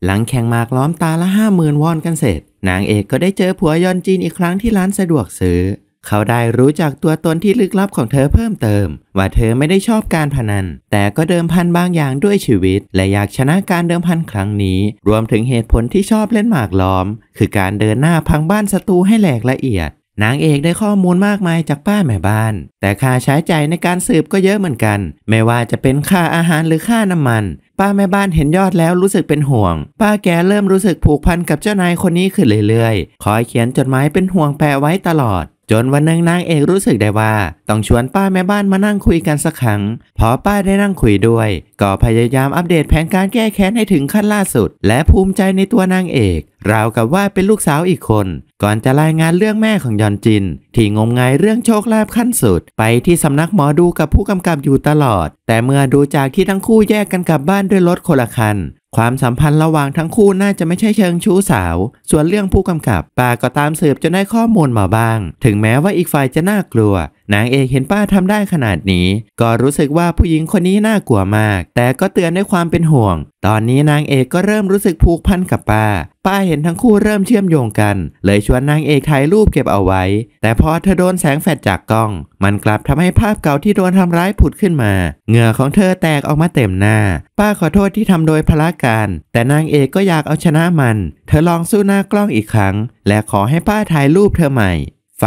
หลังแข่งหมากล้อมตาละห้าหมื่นวอนกันเสร็จนางเอกก็ได้เจอผัวยอนจีนอีกครั้งที่ร้านสะดวกซื้อ เขาได้รู้จักตัวตนที่ลึกลับของเธอเพิ่มเติม ว่าเธอไม่ได้ชอบการพนัน แต่ก็เดิมพันบางอย่างด้วยชีวิต และอยากชนะการเดิมพันครั้งนี้ รวมถึงเหตุผลที่ชอบเล่นหมากล้อม คือการเดินหน้าพังบ้านศัตรูให้แหลกละเอียดนางเอกได้ข้อมูลมากมายจากป้าแม่บ้าน แต่ค่าใช้ใจ่ายในการสืบก็เยอะเหมือนกัน ไม่ว่าจะเป็นค่าอาหารหรือค่าน้ำมัน ป้าแม่บ้านเห็นยอดแล้วรู้สึกเป็นห่วง ป้าแกเริ่มรู้สึกผูกพันกับเจ้านายคนนี้ขึ้นเรื่อยๆคอยเขียนจดหมายเป็นห่วงแปะไว้ตลอด จนวันหนึ่งนางเอกรู้สึกได้ว่าต้องชวนป้าแม่บ้านมานั่งคุยกันสักครั้งพอป้าได้นั่งคุยด้วยก็พยายามอัปเดตแผนการแก้แค้นให้ถึงขั้นล่าสุด และภูมิใจในตัวนางเอก ราวกับว่าเป็นลูกสาวอีกคน ก่อนจะรายงานเรื่องแม่ของยอนจิน ที่งมงายเรื่องโชคลาภขั้นสุด ไปที่สำนักหมอดูกับผู้กำกับอยู่ตลอด แต่เมื่อดูจากที่ทั้งคู่แยกกันกลับบ้านด้วยรถคนละคันความสัมพันธ์ระหว่างทั้งคู่น่าจะไม่ใช่เชิงชู้สาว ส่วนเรื่องผู้กำกับป้าก็ตามสืบจนได้ข้อมูลมาบ้าง ถึงแม้ว่าอีกฝ่ายจะน่ากลัวนางเอกเห็นป้าทำได้ขนาดนี้ก็รู้สึกว่าผู้หญิงคนนี้น่ากลัวมากแต่ก็เตือนด้วยความเป็นห่วงตอนนี้นางเอกก็เริ่มรู้สึกผูกพันกับป้าป้าเห็นทั้งคู่เริ่มเชื่อมโยงกันเลยชวนนางเอกถ่ายรูปเก็บเอาไว้แต่พอเธอโดนแสงแฟลชจากกล้องมันกลับทำให้ภาพเก่าที่โดนทำร้ายผุดขึ้นมาเหงื่อของเธอแตกออกมาเต็มหน้าป้าขอโทษที่ทำโดยพละการแต่นางเอกก็อยากเอาชนะมันเธอลองสู้หน้ากล้องอีกครั้งและขอให้ป้าถ่ายรูปเธอใหม่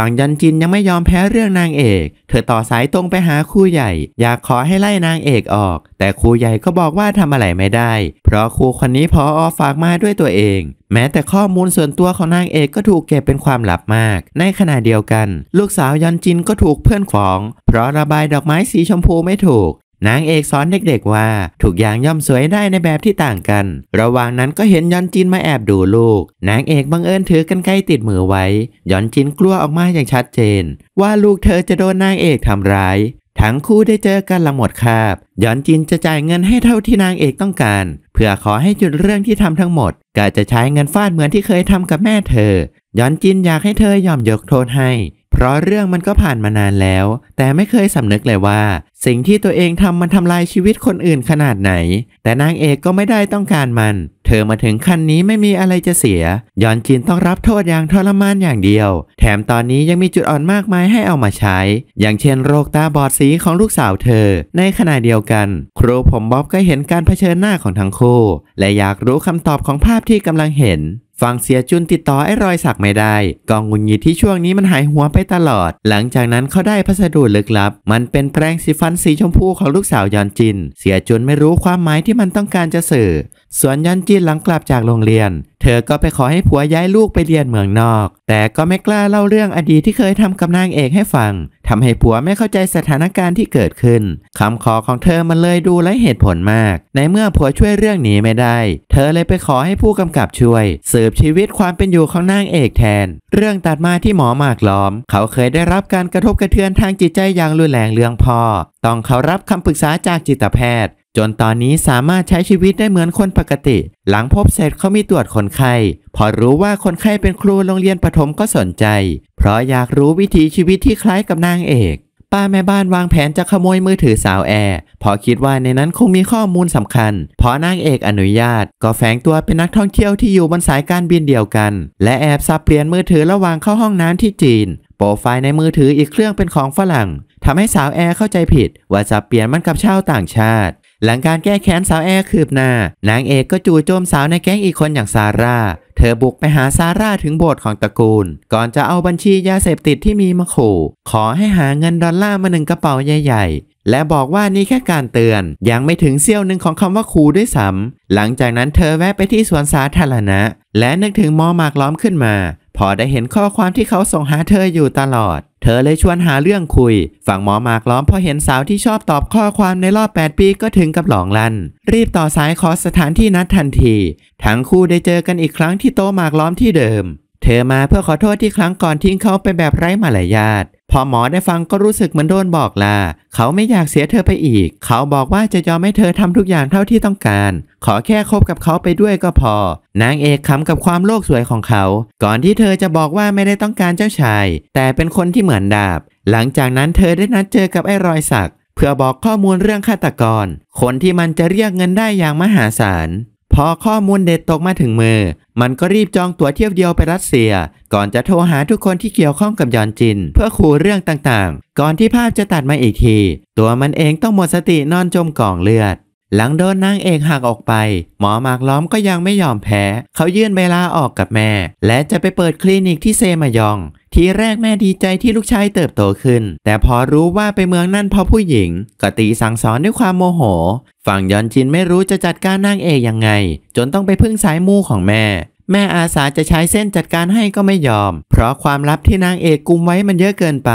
ฝั่งยันจินยังไม่ยอมแพ้เรื่องนางเอก เธอต่อสายตรงไปหาครูใหญ่ อยากขอให้ไล่นางเอกออก แต่ครูใหญ่ก็บอกว่าทำอะไรไม่ได้ เพราะครูคนนี้พอออฝากมาด้วยตัวเอง แม้แต่ข้อมูลส่วนตัวของนางเอกก็ถูกเก็บเป็นความลับมาก ในขณะเดียวกัน ลูกสาวยันจินก็ถูกเพื่อนของ เพราะระบายดอกไม้สีชมพูไม่ถูกนางเอกสอนเด็กๆว่าทุกอย่างย่อมสวยได้ในแบบที่ต่างกัน ระหว่างนั้นก็เห็นยอนจินมาแอบดูลูก นางเอกบังเอิญถือกันไกลติดมือไว้ยอนจินกลัวออกมาอย่างชัดเจน ว่าลูกเธอจะโดนนางเอกทำร้าย ทั้งคู่ได้เจอกันลังหมดคาบยอนจินจะจ่ายเงินให้เท่าที่นางเอกต้องการ เพื่อขอให้จุดเรื่องที่ทำทั้งหมดก็จะใช้เงินฟาดเหมือนที่เคยทำกับแม่เธอยอนจินอยากให้เธอยอมยกโทษให้เพราะเรื่องมันก็ผ่านมานานแล้ว แต่ไม่เคยสำนึกเลยว่า สิ่งที่ตัวเองทำมันทำลายชีวิตคนอื่นขนาดไหน แต่นางเอกก็ไม่ได้ต้องการมัน เธอมาถึงขั้นนี้ไม่มีอะไรจะเสียยอนจินต้องรับโทษอย่างทรมานอย่างเดียว แถมตอนนี้ยังมีจุดอ่อนมากมายให้เอามาใช้ อย่างเช่นโรคตาบอดสีของลูกสาวเธอ ในขณะเดียวกัน ครูผมบ๊อบก็เห็นการเผชิญหน้าของทั้งคู่ และอยากรู้คำตอบของภาพที่กำลังเห็นฟังเสียจุนติดต่อไอ้รอยสักไม่ได้ กองหุ่นยิที่ช่วงนี้มันหายหัวไปตลอด หลังจากนั้นเขาได้พัสดุลึกลับ มันเป็นแปรงสีฟันสีชมพูของลูกสาวยอนจิน เสียจุนไม่รู้ความหมายที่มันต้องการจะสื่อส่วนยันจีนหลังกลับจากโรงเรียน เธอก็ไปขอให้ผัวย้ายลูกไปเรียนเมืองนอก แต่ก็ไม่กล้าเล่าเรื่องอดีตที่เคยทำกับนางเอกให้ฟังทำให้ผัวไม่เข้าใจสถานการณ์ที่เกิดขึ้นคำขอของเธอมันเลยดูไร้เหตุผลมาก ในเมื่อผัวช่วยเรื่องนี้ไม่ได้ เธอเลยไปขอให้ผู้กำกับช่วย สืบชีวิตความเป็นอยู่ของนางเอกแทน เรื่องตัดมาที่หมอหมากล้อม เขาเคยได้รับการกระทบกระเทือนทางจิตใจอย่างรุนแรงเรื่องพ่อต้องเขารับคำปรึกษาจากจิตแพทย์จนตอนนี้สามารถใช้ชีวิตได้เหมือนคนปกติ หลังพบเสร็จเขามีตรวจคนไข้ พอรู้ว่าคนไข้เป็นครูโรงเรียนประถมก็สนใจ เพราะอยากรู้วิถีชีวิตที่คล้ายกับนางเอก ป้าแม่บ้านวางแผนจะขโมยมือถือสาวแอร์ พอคิดว่าในนั้นคงมีข้อมูลสำคัญ พอนางเอกอนุญาต ก็แฝงตัวเป็นนักท่องเที่ยวที่อยู่บนสายการบินเดียวกัน และแอบสับเปลี่ยนมือถือระหว่างเข้าห้องน้ำที่จีน โปรไฟล์ในมือถืออีกเครื่องเป็นของฝรั่ง ทำให้สาวแอร์เข้าใจผิดว่าสับเปลี่ยนมันกับชาวต่างชาติหลังการแก้แค้นสาวแอร์คืบหน้า นางเอกก็จู่โจมสาวในแก๊งอีกคนอย่างซาร่า เธอบุกไปหาซาร่าถึงโบสถ์ของตระกูล ก่อนจะเอาบัญชียาเสพติดที่มีมาขู่ ขอให้หาเงินดอลลาร์มาหนึ่งกระเป๋าใหญ่ๆ และบอกว่านี่แค่การเตือน ยังไม่ถึงเซี่ยวหนึ่งของคำว่าขู่ด้วยซ้ำ หลังจากนั้นเธอแวะไปที่สวนสาธารณะ และนึกถึงมอหมากล้อมขึ้นมาพอได้เห็นข้อความที่เขาส่งหาเธออยู่ตลอด เธอเลยชวนหาเรื่องคุย ฝั่งหมอมากล้อมพอเห็นสาวที่ชอบตอบข้อความในรอบ8ปีก็ถึงกับหลงลัน รีบต่อสายขอสถานที่นัดทันที ทั้งคู่ได้เจอกันอีกครั้งที่โต๊ะมากล้อมที่เดิม เธอมาเพื่อขอโทษที่ครั้งก่อนทิ้งเขาไปแบบไร้มารยาทพอหมอได้ฟังก็รู้สึกเหมือนโดนบอกลาเขาไม่อยากเสียเธอไปอีก เขาบอกว่าจะยอมให้เธอทำทุกอย่างเท่าที่ต้องการ ขอแค่คบกับเขาไปด้วยก็พอ นางเอกขำกับความโลกสวยของเขา ก่อนที่เธอจะบอกว่าไม่ได้ต้องการเจ้าชาย แต่เป็นคนที่เหมือนดาบ หลังจากนั้นเธอได้นัดเจอกับไอ้รอยสัก เพื่อบอกข้อมูลเรื่องฆาตกร คนที่มันจะเรียกเงินได้อย่างมหาศาลพอข้อมูลเด็ดตกมาถึงมือ มันก็รีบจองตั๋วเที่ยวเดียวไปรัสเซีย ก่อนจะโทรหาทุกคนที่เกี่ยวข้องกับยอนจิน เพื่อขู่เรื่องต่างๆ ก่อนที่ภาพจะตัดมาอีกที ตัวมันเองต้องหมดสตินอนจมกองเลือดหลังโดนนางเอกหักออกไป หมอมากล้อมก็ยังไม่ยอมแพ้ เขายื่นเวลาออกกับแม่ และจะไปเปิดคลินิกที่เซมายอง ทีแรกแม่ดีใจที่ลูกชายเติบโตขึ้น แต่พอรู้ว่าไปเมืองนั่นเพราะผู้หญิง ก็ตีสั่งสอนด้วยความโมโห ฝั่งยอนจินไม่รู้จะจัดการนางเอกยังไง จนต้องไปพึ่งสายมูของแม่แม่อาสาจะใช้เส้นจัดการให้ก็ไม่ยอม เพราะความลับที่นางเอกกุมไว้มันเยอะเกินไป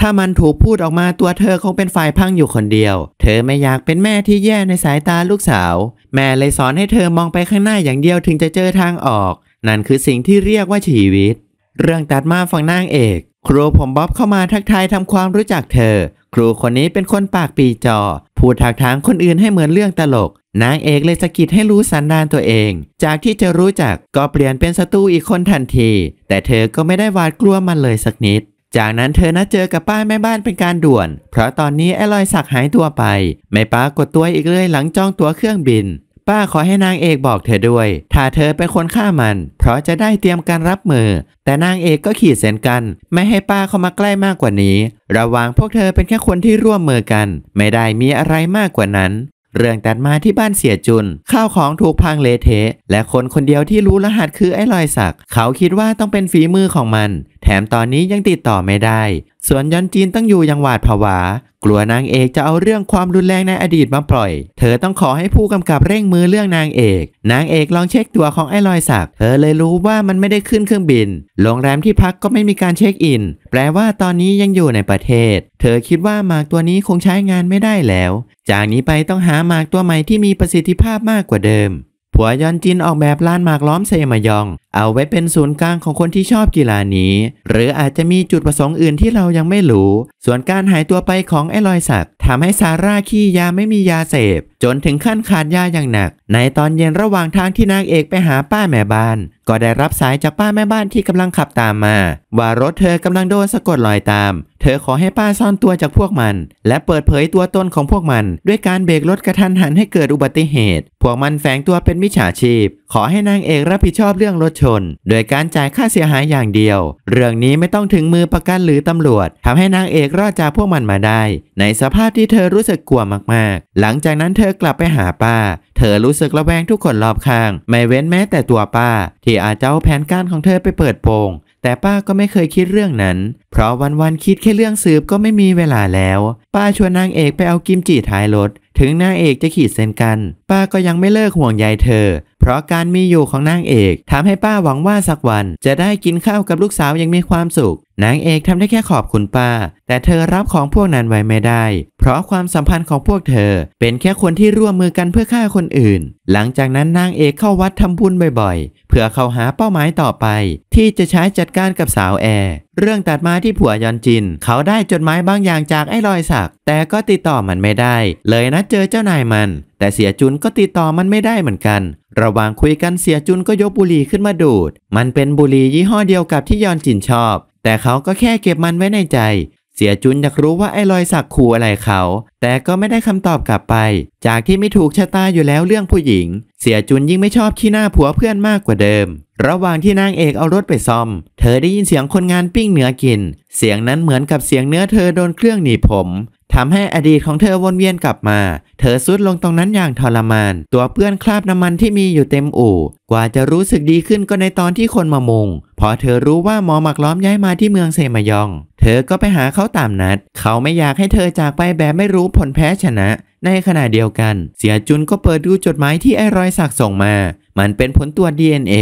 ถ้ามันถูกพูดออกมาตัวเธอคงเป็นฝ่ายพังอยู่คนเดียว เธอไม่อยากเป็นแม่ที่แย่ในสายตาลูกสาว แม่เลยสอนให้เธอมองไปข้างหน้าอย่างเดียวถึงจะเจอทางออก นั่นคือสิ่งที่เรียกว่าชีวิต เรื่องตัดมาฝั่งนางเอก ครูผมบ๊อบเข้ามาทักทายทำความรู้จักเธอ ครูคนนี้เป็นคนปากปีจอพูดถักทางคนอื่นให้เหมือนเรื่องตลกนางเอกเลยสะกิดให้รู้สันดานตัวเอง จากที่จะรู้จักก็เปลี่ยนเป็นศัตรูอีกคนทันที แต่เธอก็ไม่ได้หวาดกลัวมันเลยสักนิด จากนั้นเธอนัดเจอกับป้าแม่บ้านเป็นการด่วน เพราะตอนนี้แอลอยสักหายตัวไป ไม่ป้ากดตัวอีกเลยหลังจองตั๋วเครื่องบิน ป้าขอให้นางเอกบอกเธอด้วย ถ้าเธอเป็นคนฆ่ามัน เพราะจะได้เตรียมการรับมือ แต่นางเอกก็ขีดเส้นกัน ไม่ให้ป้าเข้ามาใกล้มากกว่านี้ ระวังพวกเธอเป็นแค่คนที่ร่วมมือกัน ไม่ได้มีอะไรมากกว่านั้นเรื่องตัดมาที่บ้านเสียจุน ข้าวของถูกพังเละเทะและคนคนเดียวที่รู้รหัสคือไอ้ลอยสัก เขาคิดว่าต้องเป็นฝีมือของมันแถมตอนนี้ยังติดต่อไม่ได้ ส่วนยอนจีนต้องอยู่ยังหวาดผวา กลัวนางเอกจะเอาเรื่องความรุนแรงในอดีตมาปล่อย เธอต้องขอให้ผู้กำกับเร่งมือเรื่องนางเอก นางเอกลองเช็คตัวของไอ้ลอยสัก เธอเลยรู้ว่ามันไม่ได้ขึ้นเครื่องบิน โรงแรมที่พักก็ไม่มีการเช็คอิน แปลว่าตอนนี้ยังอยู่ในประเทศ เธอคิดว่าหมากตัวนี้คงใช้งานไม่ได้แล้ว จากนี้ไปต้องหาหมากตัวใหม่ที่มีประสิทธิภาพมากกว่าเดิมผัวยอนจินออกแบบลานหมากล้อมเซมายอง เอาไว้เป็นศูนย์กลางของคนที่ชอบกีฬานี้ หรืออาจจะมีจุดประสงค์อื่นที่เรายังไม่รู้ ส่วนการหายตัวไปของไอลอยสักทำให้ซาร่าขี้ยาไม่มียาเสพ จนถึงขั้นขาดยาอย่างหนัก ในตอนเย็นระหว่างทางที่นางเอกไปหาป้าแม่บ้าน ก็ได้รับสายจากป้าแม่บ้านที่กำลังขับตามมา ว่ารถเธอกำลังโดนสะกดรอยตาม เธอขอให้ป้าซ่อนตัวจากพวกมัน และเปิดเผยตัวตนของพวกมัน ด้วยการเบรกรถกระทันหันให้เกิดอุบัติเหตุ พวกมันแฝงตัวเป็นมิจฉาชีพ ขอให้นางเอกรับผิดชอบเรื่องรถชน โดยการจ่ายค่าเสียหายอย่างเดียว เรื่องนี้ไม่ต้องถึงมือประกันหรือตำรวจทำให้นางเอกรอดจากพวกมันมาได้ ในสภาพที่เธอรู้สึกกลัวมากๆ หลังจากนั้นเธอกลับไปหาป้า เธอรู้สึกระแวงทุกคนรอบข้าง ไม่เว้นแม้แต่ตัวป้าที่อาจจะเอาแผนการของเธอไปเปิดโปงแต่ป้าก็ไม่เคยคิดเรื่องนั้น เพราะวันๆ คิดแค่เรื่องสืบก็ไม่มีเวลาแล้ว ป้าชวนนางเอกไปเอากิมจิท้ายรถถึงนางเอกจะขีดเส้นกัน ป้าก็ยังไม่เลิกห่วงใยเธอเพราะการมีอยู่ของนางเอกทำให้ป้าหวังว่าสักวันจะได้กินข้าวกับลูกสาวยังมีความสุข นางเอกทำได้แค่ขอบคุณป้า แต่เธอรับของพวกนั้นไว้ไม่ได้ เพราะความสัมพันธ์ของพวกเธอ เป็นแค่คนที่ร่วมมือกันเพื่อฆ่าคนอื่น หลังจากนั้นนางเอกเข้าวัดทำบุญบ่อยๆ เพื่อเข้าหาเป้าหมายต่อไป ที่จะใช้จัดการกับสาวแอร์เรื่องตัดมาที่ผัวยอนจิน เขาได้จดหมายบางอย่างจากไอ้ลอยสักแต่ก็ติดต่อมันไม่ได้ เลยนัดเจอเจ้านายมันแต่เสียจุนก็ติดต่อมันไม่ได้เหมือนกัน ระหว่างคุยกันเสียจุนก็ยกบุหรี่ขึ้นมาดูด มันเป็นบุหรี่ยี่ห้อเดียวกับที่ยอนจินชอบ แต่เขาก็แค่เก็บมันไว้ในใจ เสียจุนอยากรู้ว่าไอ้รอยสักขู่อะไรเขา แต่ก็ไม่ได้คำตอบกลับไปจากที่ไม่ถูกชะตาอยู่แล้วเรื่องผู้หญิง เสียจุนยิ่งไม่ชอบขี้หน้าผัวเพื่อนมากกว่าเดิม ระหว่างที่นางเอกเอารถไปซ่อม เธอได้ยินเสียงคนงานปิ้งเนื้อกิน เสียงนั้นเหมือนกับเสียงเนื้อเธอโดนเครื่องหนีผม ทำให้อดีตของเธอวนเวียนกลับมา เธอซุดลงตรงนั้นอย่างทรมาน ตัวเปื้อนคราบน้ำมันที่มีอยู่เต็มอู่ กว่าจะรู้สึกดีขึ้นก็ในตอนที่คนมามุงพอเธอรู้ว่าหมอหมักล้อมย้ายมาที่เมืองเซมายอง เธอก็ไปหาเขาตามนัด เขาไม่อยากให้เธอจากไปแบบไม่รู้ผลแพ้ชนะในขณะเดียวกัน เสียจุนก็เปิดดูจดหมายที่ไอรอยสักส่งมา มันเป็นผลตรวจ DNA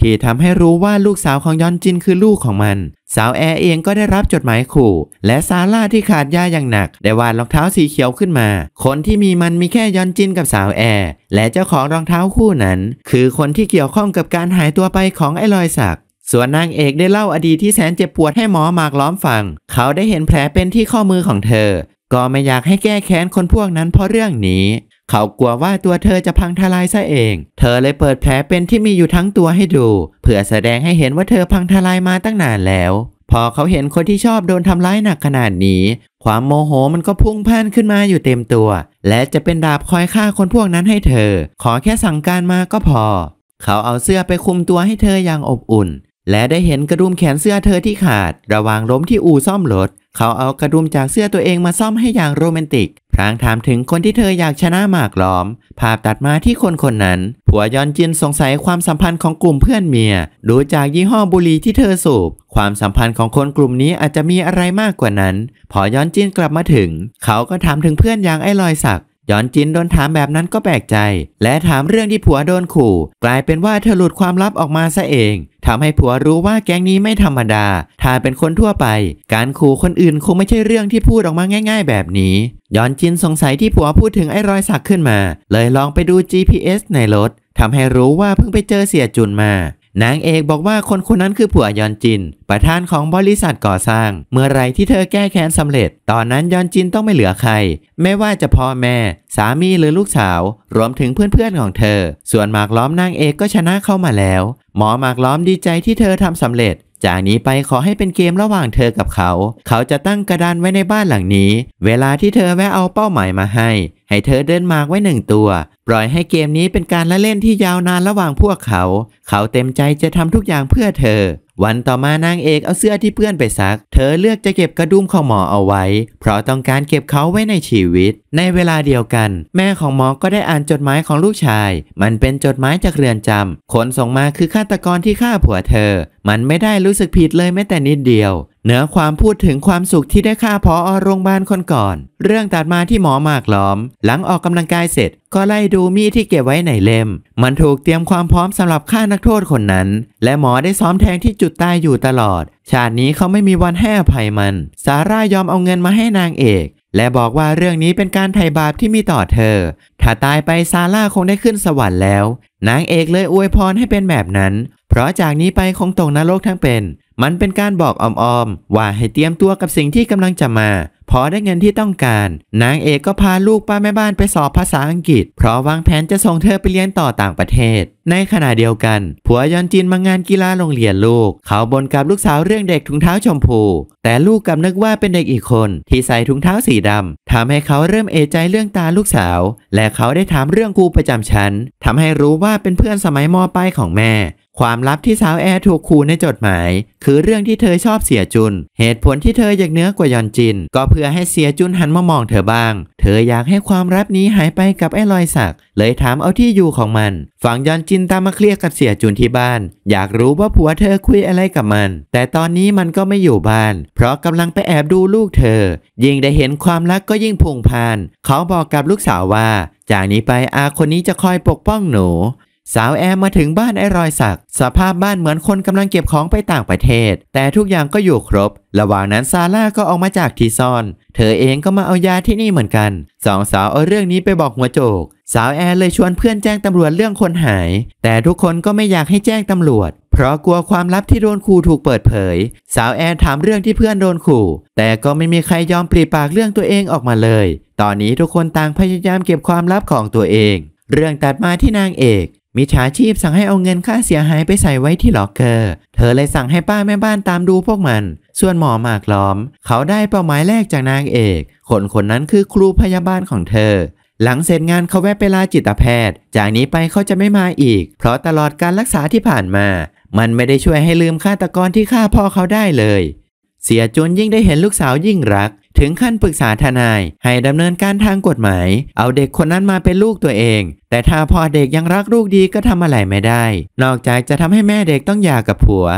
ที่ทำให้รู้ว่าลูกสาวของยอนจินคือลูกของมัน สาวแอร์เองก็ได้รับจดหมายขู่ และซาร่าที่ขาดยาอย่างหนักได้วาดรองเท้าสีเขียวขึ้นมา คนที่มีมันมีแค่ยอนจินกับสาวแอร์และเจ้าของรองเท้าคู่นั้น คือคนที่เกี่ยวข้องกับการหายตัวไปของไอรอยสักส่วนนางเอกได้เล่าอดีตที่แสนเจ็บปวดให้หมอมากล้อมฟัง เขาได้เห็นแผลเป็นที่ข้อมือของเธอก็ไม่อยากให้แก้แค้นคนพวกนั้นเพราะเรื่องนี้ เขากลัวว่าตัวเธอจะพังทลายซะเอง เธอเลยเปิดแผลเป็นที่มีอยู่ทั้งตัวให้ดูเพื่อแสดงให้เห็นว่าเธอพังทลายมาตั้งนานแล้ว พอเขาเห็นคนที่ชอบโดนทำร้ายหนักขนาดนี้ ความโมโหมันก็พุ่งพ่านขึ้นมาอยู่เต็มตัว และจะเป็นดาบคอยฆ่าคนพวกนั้นให้เธอ ขอแค่สั่งการมาก็พอ เขาเอาเสื้อไปคุมตัวให้เธออย่างอบอุ่น และได้เห็นกระดุมแขนเสื้อเธอที่ขาด ระวางล้มที่อู่ซ่อมรถเขาเอากระดุมจากเสื้อตัวเองมาซ่อมให้อย่างโรแมนติกพรางถามถึงคนที่เธออยากชนะหมากล้อม ภาพตัดมาที่คนคนนั้น ผัวยอนจินสงสัยความสัมพันธ์ของกลุ่มเพื่อนเมีย ดูจากยี่ห้อบุหรี่ที่เธอสูบ ความสัมพันธ์ของคนกลุ่มนี้อาจจะมีอะไรมากกว่านั้น พอยอนจินกลับมาถึง เขาก็ถามถึงเพื่อนอย่างไอ้ลอยศักยอนจินโดนถามแบบนั้นก็แปลกใจและถามเรื่องที่ผัวโดนขู่ กลายเป็นว่าเธอหลุดความลับออกมาซะเองทำให้ผัวรู้ว่าแก๊งนี้ไม่ธรรมดาถ้าเป็นคนทั่วไป การขู่คนอื่นคงไม่ใช่เรื่องที่พูดออกมาง่ายๆ แบบนี้ยอนจินสงสัยที่ผัวพูดถึงไอ้รอยสักขึ้นมา เลยลองไปดู GPS ในรถทำให้รู้ว่าเพิ่งไปเจอเสียจุนมานางเอกบอกว่าคนคนนั้นคือผัวยอนจิน ประธานของบริษัทก่อสร้าง เมื่อไรที่เธอแก้แค้นสำเร็จ ตอนนั้นยอนจินต้องไม่เหลือใคร ไม่ว่าจะพ่อแม่ สามีหรือลูกสาว รวมถึงเพื่อนๆของเธอ ส่วนหมากล้อมนางเอกก็ชนะเข้ามาแล้ว หมอหมากล้อมดีใจที่เธอทำสำเร็จจากนี้ไปขอให้เป็นเกมระหว่างเธอกับเขา เขาจะตั้งกระดานไว้ในบ้านหลังนี้ เวลาที่เธอแวะเอาเป้าหมายมาให้ ให้เธอเดินมากไว้หนึ่งตัว ปล่อยให้เกมนี้เป็นการละเล่นที่ยาวนานระหว่างพวกเขา เขาเต็มใจจะทำทุกอย่างเพื่อเธอวันต่อมานางเอกเอาเสื้อที่เพื่อนไปซัก เธอเลือกจะเก็บกระดุมของหมอเอาไว้ เพราะต้องการเก็บเขาไว้ในชีวิต ในเวลาเดียวกัน แม่ของหมอ ก็ได้อ่านจดหมายของลูกชาย มันเป็นจดหมายจากเรือนจำคนส่งมาคือฆาตกรที่ฆ่าผัวเธอ มันไม่ได้รู้สึกผิดเลยแม้แต่นิดเดียวเหนือความพูดถึงความสุขที่ได้ค่าพอโรงพยาบาลคนก่อน เรื่องตัดมาที่หมอมากล้อม หลังออกกำลังกายเสร็จ ก็ไล่ดูมีดที่เก็บไว้ในเล่ม มันถูกเตรียมความพร้อมสำหรับฆ่านักโทษคนนั้น และหมอได้ซ้อมแทงที่จุดตายอยู่ตลอด ชาตินี้เขาไม่มีวันให้อภัยมัน ซาร่ายอมเอาเงินมาให้นางเอก และบอกว่าเรื่องนี้เป็นการไถ่บาปที่มีต่อเธอ ถ้าตายไปซาร่าคงได้ขึ้นสวรรค์แล้ว นางเอกเลยอวยพรให้เป็นแบบนั้นเพราะจากนี้ไปคงตกนรกทั้งเป็น มันเป็นการบอกอ้อมๆ ว่าให้เตรียมตัวกับสิ่งที่กำลังจะมา พอได้เงินที่ต้องการ นางเอกก็พาลูกป้าแม่บ้านไปสอบภาษาอังกฤษ เพราะวางแผนจะส่งเธอไปเรียนต่อต่างประเทศ ในขณะเดียวกัน ผัวยอนจินมางานกีฬาโรงเรียนลูก เขาบนกับลูกสาวเรื่องเด็กถุงเท้าชมพู แต่ลูกกับนึกว่าเป็นเด็กอีกคนที่ใส่ถุงเท้าสีดำทำให้เขาเริ่มเอะใจเรื่องตาลูกสาว และเขาได้ถามเรื่องครูประจำชั้นทำให้รู้ว่าเป็นเพื่อนสมัยมปลายของแม่ความลับที่สาวแอร์ถูกคูในจดหมาย คือเรื่องที่เธอชอบเสียจุน เหตุผลที่เธออยากเนื้อกว่ายอนจิน ก็เพื่อให้เสียจุนหันมามองเธอบ้าง เธออยากให้ความลับนี้หายไปกับไอ้ลอยสัก เลยถามเอาที่อยู่ของมัน ฝั่งยอนจินตามมาเคลียร์กับเสียจุนที่บ้าน อยากรู้ว่าผัวเธอคุยอะไรกับมัน แต่ตอนนี้มันก็ไม่อยู่บ้าน เพราะกำลังไปแอบดูลูกเธอ ยิ่งได้เห็นความรักก็ยิ่งพุ่งพาน เขาบอกกับลูกสาวว่า จากนี้ไปอาคนนี้จะคอยปกป้องหนูสาวแอมมาถึงบ้านไอ้รอยสักสภาพบ้านเหมือนคนกำลังเก็บของไปต่างประเทศ แต่ทุกอย่างก็อยู่ครบ ระหว่างนั้นซาร่าก็ออกมาจากที่ซ่อน เธอเองก็มาเอายาที่นี่เหมือนกันสองสาวเอาเรื่องนี้ไปบอกหัวโจก สาวแอเลยชวนเพื่อนแจ้งตำรวจเรื่องคนหาย แต่ทุกคนก็ไม่อยากให้แจ้งตำรวจเพราะกลัวความลับที่โดนขู่ถูกเปิดเผย สาวแอถามเรื่องที่เพื่อนโดนขู่แต่ก็ไม่มีใครยอมปรีปากเรื่องตัวเองออกมาเลย ตอนนี้ทุกคนต่างพยายามเก็บความลับของตัวเอง เรื่องตัดมาที่นางเอกมิจฉาชีพสั่งให้เอาเงินค่าเสียหายไปใส่ไว้ที่ล็อกเกอร์ เธอเลยสั่งให้ป้าแม่บ้านตามดูพวกมัน ส่วนหมอมากล้อม เขาได้เป้าหมายแรกจากนางเอก คนคนนั้นคือครูพยาบาลของเธอ หลังเสร็จงานเขาแวะไปลาจิตแพทย์ จากนี้ไปเขาจะไม่มาอีก เพราะตลอดการรักษาที่ผ่านมา มันไม่ได้ช่วยให้ลืมฆาตกรที่ฆ่าพ่อเขาได้เลย เสียจนยิ่งได้เห็นลูกสาวยิ่งรักถึงขั้นปรึกษาทนายให้ดำเนินการทางกฎหมาย เอาเด็กคนนั้นมาเป็นลูกตัวเอง แต่ถ้าพ่อเด็กยังรักลูกดีก็ทำอะไรไม่ได้ นอกจากจะทำให้แม่เด็กต้องหย่ากับผัว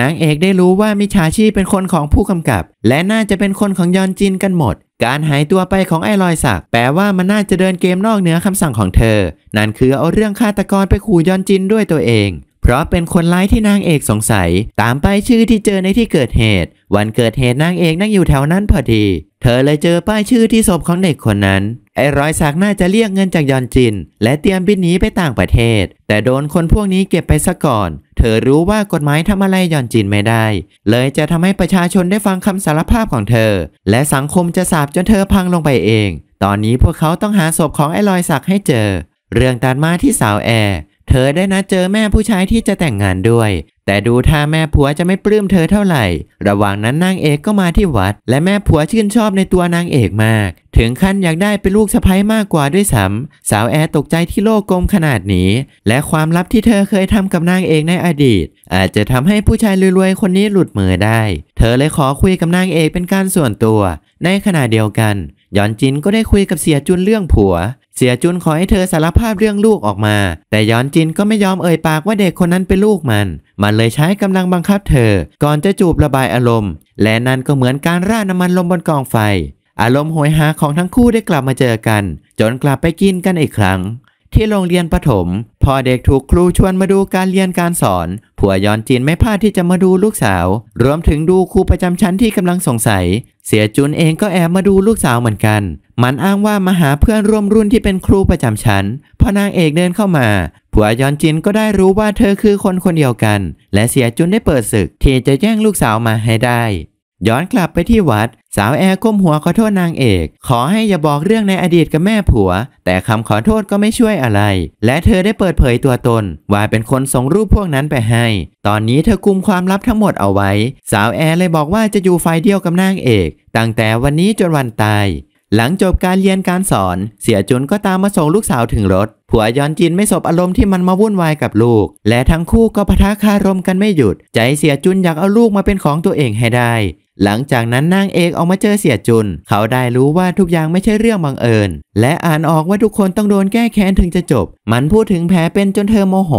นางเอกได้รู้ว่ามิชาชีเป็นคนของผู้กำกับ และน่าจะเป็นคนของยอนจินกันหมด การหายตัวไปของไอ้รอยสักแปลว่ามันน่าจะเดินเกมนอกเหนือคำสั่งของเธอ นั่นคือเอาเรื่องฆาตกรไปขู่ยอนจินด้วยตัวเองเพราะเป็นคนร้ายที่นางเอกสงสัย ตามไปชื่อที่เจอในที่เกิดเหตุ วันเกิดเหตุนางเอกนั่งอยู่แถวนั้นพอดี เธอเลยเจอป้ายชื่อที่ศพของเด็กคนนั้นไอ้รอยสักน่าจะเรียกเงินจากยอนจิน และเตรียมบินหนีไปต่างประเทศ แต่โดนคนพวกนี้เก็บไปซะก่อน เธอรู้ว่ากฎหมายทำอะไรยอนจินไม่ได้ เลยจะทำให้ประชาชนได้ฟังคำสารภาพของเธอ และสังคมจะสาบจนเธอพังลงไปเอง ตอนนี้พวกเขาต้องหาศพของไอ้รอยสักให้เจอ เรื่องตามมาที่สาวแอร์เธอได้นะเจอแม่ผู้ชายที่จะแต่งงานด้วย แต่ดูท่าแม่ผัวจะไม่ปลื้มเธอเท่าไหร่ ระหว่างนั้นนางเอกก็มาที่วัด และแม่ผัวชื่นชอบในตัวนางเอกมาก ถึงขั้นอยากได้เป็นลูกสะใภ้มากกว่าด้วยซ้ำสาวแอร์ตกใจที่โลกกลมขนาดนี้ และความลับที่เธอเคยทำกับนางเอกในอดีต อาจจะทำให้ผู้ชายรวยๆคนนี้หลุดมือได้ เธอเลยขอคุยกับนางเอกเป็นการส่วนตัว ในขณะเดียวกันหยอนจินก็ได้คุยกับเสียจุนเรื่องผัวเสียจุนขอให้เธอสารภาพเรื่องลูกออกมา แต่ย้อนจินก็ไม่ยอมเอ่ยปากว่าเด็กคนนั้นเป็นลูกมัน มันเลยใช้กำลังบังคับเธอ ก่อนจะจูบระบายอารมณ์ และนั่นก็เหมือนการราดน้ำมันลงบนกองไฟ อารมณ์โหยหาของทั้งคู่ได้กลับมาเจอกัน จนกลับไปกินกันอีกครั้งที่โรงเรียนประถมพ่อเด็กถูกครูชวนมาดูการเรียนการสอน ผัวยอนจีนไม่พลาดที่จะมาดูลูกสาว รวมถึงดูครูประจำชั้นที่กำลังสงสัย เสียจุนเองก็แอบมาดูลูกสาวเหมือนกัน มันอ้างว่ามาหาเพื่อนร่วมรุ่นที่เป็นครูประจำชั้นพอนางเอกเดินเข้ามา ผัวยอนจินก็ได้รู้ว่าเธอคือคนคนเดียวกัน และเสียจุนได้เปิดศึกที่จะแย่งลูกสาวมาให้ได้ย้อนกลับไปที่วัด สาวแอร์ก้มหัวขอโทษนางเอก ขอให้อย่าบอกเรื่องในอดีตกับแม่ผัว แต่คำขอโทษก็ไม่ช่วยอะไร และเธอได้เปิดเผยตัวตน ว่าเป็นคนส่งรูปพวกนั้นไปให้ ตอนนี้เธอกุมความลับทั้งหมดเอาไว้ สาวแอร์เลยบอกว่าจะอยู่ไฟเดียวกับนางเอก ตั้งแต่วันนี้จนวันตาย หลังจบการเรียนการสอนเสียจุนก็ตามมาส่งลูกสาวถึงรถ ผัวย้อนจินไม่สบอารมณ์ที่มันมาวุ่นวายกับลูก และทั้งคู่ก็ปะทะคารมกันไม่หยุด ใจเสียจุนอยากเอาลูกมาเป็นของตัวเองให้ได้หลังจากนั้นนางเอกออกมาเจอเสียจุน เขาได้รู้ว่าทุกอย่างไม่ใช่เรื่องบังเอิญ และอ่านออกว่าทุกคนต้องโดนแก้แค้นถึงจะจบ มันพูดถึงแผลเป็นจนเธอโมโห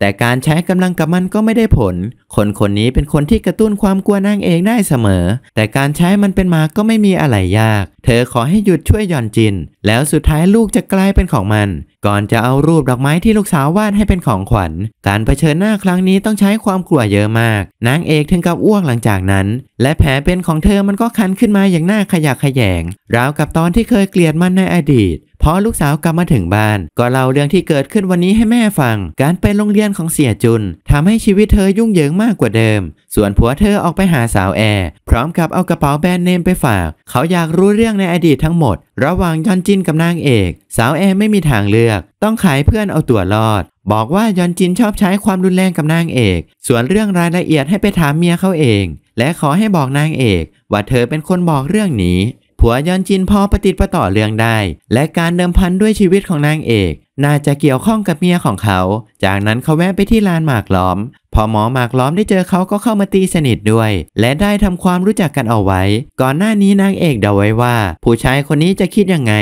แต่การใช้กำลังกับมันก็ไม่ได้ผล คนคนนี้เป็นคนที่กระตุ้นความกลัวนางเองได้เสมอ แต่การใช้มันเป็นมาก็ไม่มีอะไรยาก เธอขอให้หยุดช่วยย่อนจิน แล้วสุดท้ายลูกจะกลายเป็นของมัน ก่อนจะเอารูปดอกไม้ที่ลูกสาววาดให้เป็นของขวัญ การเผชิญหน้าครั้งนี้ต้องใช้ความกลัวเยอะมาก นางเอกถึงกับอ้วกหลังจากนั้น และแผลเป็นของเธอมันก็คันขึ้นมาอย่างหน้าขยะแขยงราวกับตอนที่เคยเกลียดมันในอดีตพอลูกสาวกลับมาถึงบ้านก็เล่าเรื่องที่เกิดขึ้นวันนี้ให้แม่ฟัง การไปโรงเรียนของเสียจุน ทำให้ชีวิตเธอยุ่งเหยิงมากกว่าเดิม ส่วนผัวเธอออกไปหาสาวแอร์พร้อมกับเอากระเป๋าแบรนด์เนมไปฝาก เขาอยากรู้เรื่องในอดีตทั้งหมด ระหว่างยอนจินกับนางเอก สาวแอร์ไม่มีทางเลือก ต้องขายเพื่อนเอาตัวรอด บอกว่ายอนจินชอบใช้ความรุนแรงกับนางเอก ส่วนเรื่องรายละเอียดให้ไปถามเมียเขาเอง และขอให้บอกนางเอก ว่าเธอเป็นคนบอกเรื่องนี้ผัวยอนจินพอปฏิติประต่อเรื่องได้ และการเดิมพันด้วยชีวิตของนางเอกน่าจะเกี่ยวข้องกับเมียของเขา จากนั้นเขาแวะไปที่ลานหมากล้อม พอหมอหมากล้อมได้เจอเขาก็เข้ามาตีสนิทด้วย และได้ทำความรู้จักกันเอาไว้ ก่อนหน้านี้นางเอกเดาไว้ว่า ผู้ชายคนนี้จะคิดยังไง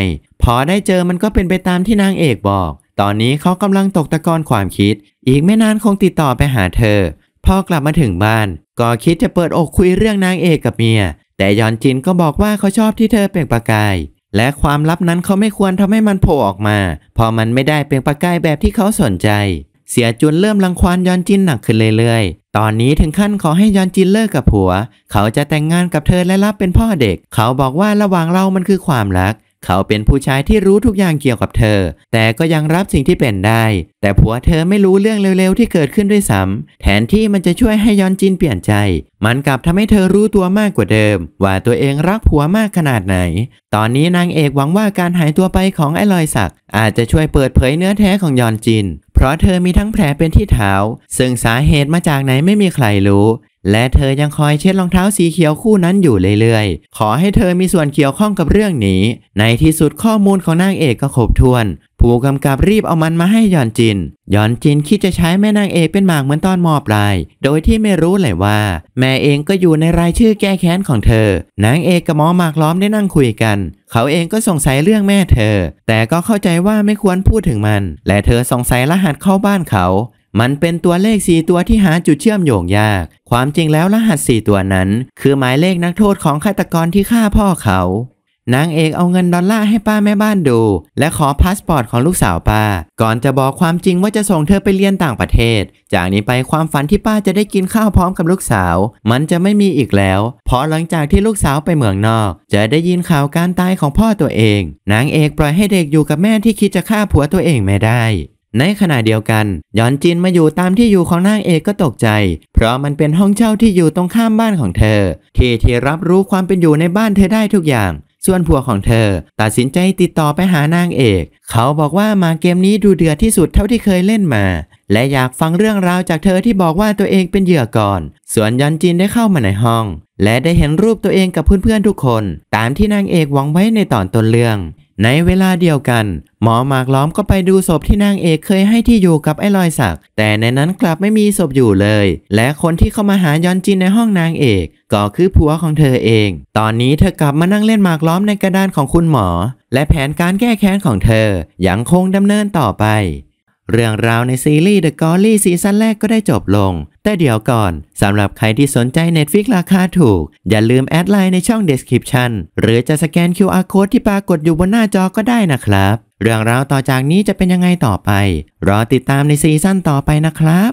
พอได้เจอมันก็เป็นไปตามที่นางเอกบอก ตอนนี้เขากำลังตกตะกอนความคิด อีกไม่นานคงติดต่อไปหาเธอพอกลับมาถึงบ้าน ก็คิดจะเปิดอกคุยเรื่องนางเอกกับเมียแต่ยอนจินก็บอกว่าเขาชอบที่เธอเปล่งประกายและความลับนั้นเขาไม่ควรทำให้มันโผล่ออกมา พอมันไม่ได้เปล่งประกายแบบที่เขาสนใจ เสียจุนเริ่มรังควานยอนจินหนักขึ้นเรื่อยๆ ตอนนี้ถึงขั้นขอให้ยอนจินเลิกกับผัว เขาจะแต่งงานกับเธอและรับเป็นพ่อเด็ก เขาบอกว่าระหว่างเรามันคือความรักเขาเป็นผู้ชายที่รู้ทุกอย่างเกี่ยวกับเธอ แต่ก็ยังรับสิ่งที่เป็นได้ แต่ผัวเธอไม่รู้เรื่องเร็วๆที่เกิดขึ้นด้วยซ้ำ แทนที่มันจะช่วยให้ยอนจินเปลี่ยนใจ มันกลับทำให้เธอรู้ตัวมากกว่าเดิม ว่าตัวเองรักผัวมากขนาดไหน ตอนนี้นางเอกหวังว่าการหายตัวไปของไอลอยสักอาจจะช่วยเปิดเผยเนื้อแท้ของยอนจิน เพราะเธอมีทั้งแผลเป็นที่เท้า ซึ่งสาเหตุมาจากไหนไม่มีใครรู้และเธอยังคอยเช็ดรองเท้าสีเขียวคู่นั้นอยู่เรื่อยๆ ขอให้เธอมีส่วนเกี่ยวข้องกับเรื่องนี้ ในที่สุดข้อมูลของนางเอกก็ครบถ้วน ผู้กำกับรีบเอามันมาให้หยอนจิน หยอนจินคิดจะใช้แม่นางเอกเป็นหมากเหมือนตอนมอบลาย โดยที่ไม่รู้เลยว่า แม่เองก็อยู่ในรายชื่อแก้แค้นของเธอ นางเอกกับหมอหมากล้อมได้นั่งคุยกัน เขาเองก็สงสัยเรื่องแม่เธอ แต่ก็เข้าใจว่าไม่ควรพูดถึงมัน และเธอสงสัยรหัสเข้าบ้านเขามันเป็นตัวเลข 4 ตัวที่หาจุดเชื่อมโยงยาก ความจริงแล้วรหัส 4 ตัวนั้น คือหมายเลขนักโทษของฆาตกรที่ฆ่าพ่อเขา นางเอกเอาเงินดอลลาร์ให้ป้าแม่บ้านดู และขอพาสปอร์ตของลูกสาวป้าก่อนจะบอกความจริงว่าจะส่งเธอไปเรียนต่างประเทศ จากนี้ไปความฝันที่ป้าจะได้กินข้าวพร้อมกับลูกสาว มันจะไม่มีอีกแล้ว เพราะหลังจากที่ลูกสาวไปเมืองนอก จะได้ยินข่าวการตายของพ่อตัวเองนางเอกปล่อยให้เด็กอยู่กับแม่ที่คิดจะฆ่าผัวตัวเองไม่ได้ในขณะเดียวกันย้อนจีนมาอยู่ตามที่อยู่ของนางเอกก็ตกใจ เพราะมันเป็นห้องเช่าที่อยู่ตรงข้ามบ้านของเธอที่ที่รับรู้ความเป็นอยู่ในบ้านเธอได้ทุกอย่าง ส่วนผัวของเธอตัดสินใจติดต่อไปหานางเอก เขาบอกว่ามาเกมนี้ดูเดือดที่สุดเท่าที่เคยเล่นมา และอยากฟังเรื่องราวจากเธอที่บอกว่าตัวเองเป็นเหยื่อก่อน ส่วนยอนจินได้เข้ามาในห้อง และได้เห็นรูปตัวเองกับเพื่อนๆทุกคน ตามที่นางเอกหวังไว้ในตอนต้นเรื่องในเวลาเดียวกัน หมอหมากล้อมก็ไปดูศพที่นางเอกเคยให้ที่อยู่กับไอ้ลอยสักแต่ในนั้นกลับไม่มีศพอยู่เลย และคนที่เข้ามาหายอนจินในห้องนางเอกก็คือผัวของเธอเอง ตอนนี้เธอกลับมานั่งเล่นหมากล้อมในกระดานของคุณหมอ และแผนการแก้แค้นของเธอ ยังคงดำเนินต่อไปเรื่องราวในซีรีส์ The g o l l y ซีซั่นแรกก็ได้จบลง แต่เดี๋ยวก่อน สำหรับใครที่สนใจ Netflix ราคาถูก อย่าลืมแอดไลน์ในช่อง Description หรือจะสแกน QR Code ที่ปรากฏอยู่บนหน้าจอก็ได้นะครับ เรื่องราวต่อจากนี้จะเป็นยังไงต่อไป รอติดตามในซีซั่นต่อไปนะครับ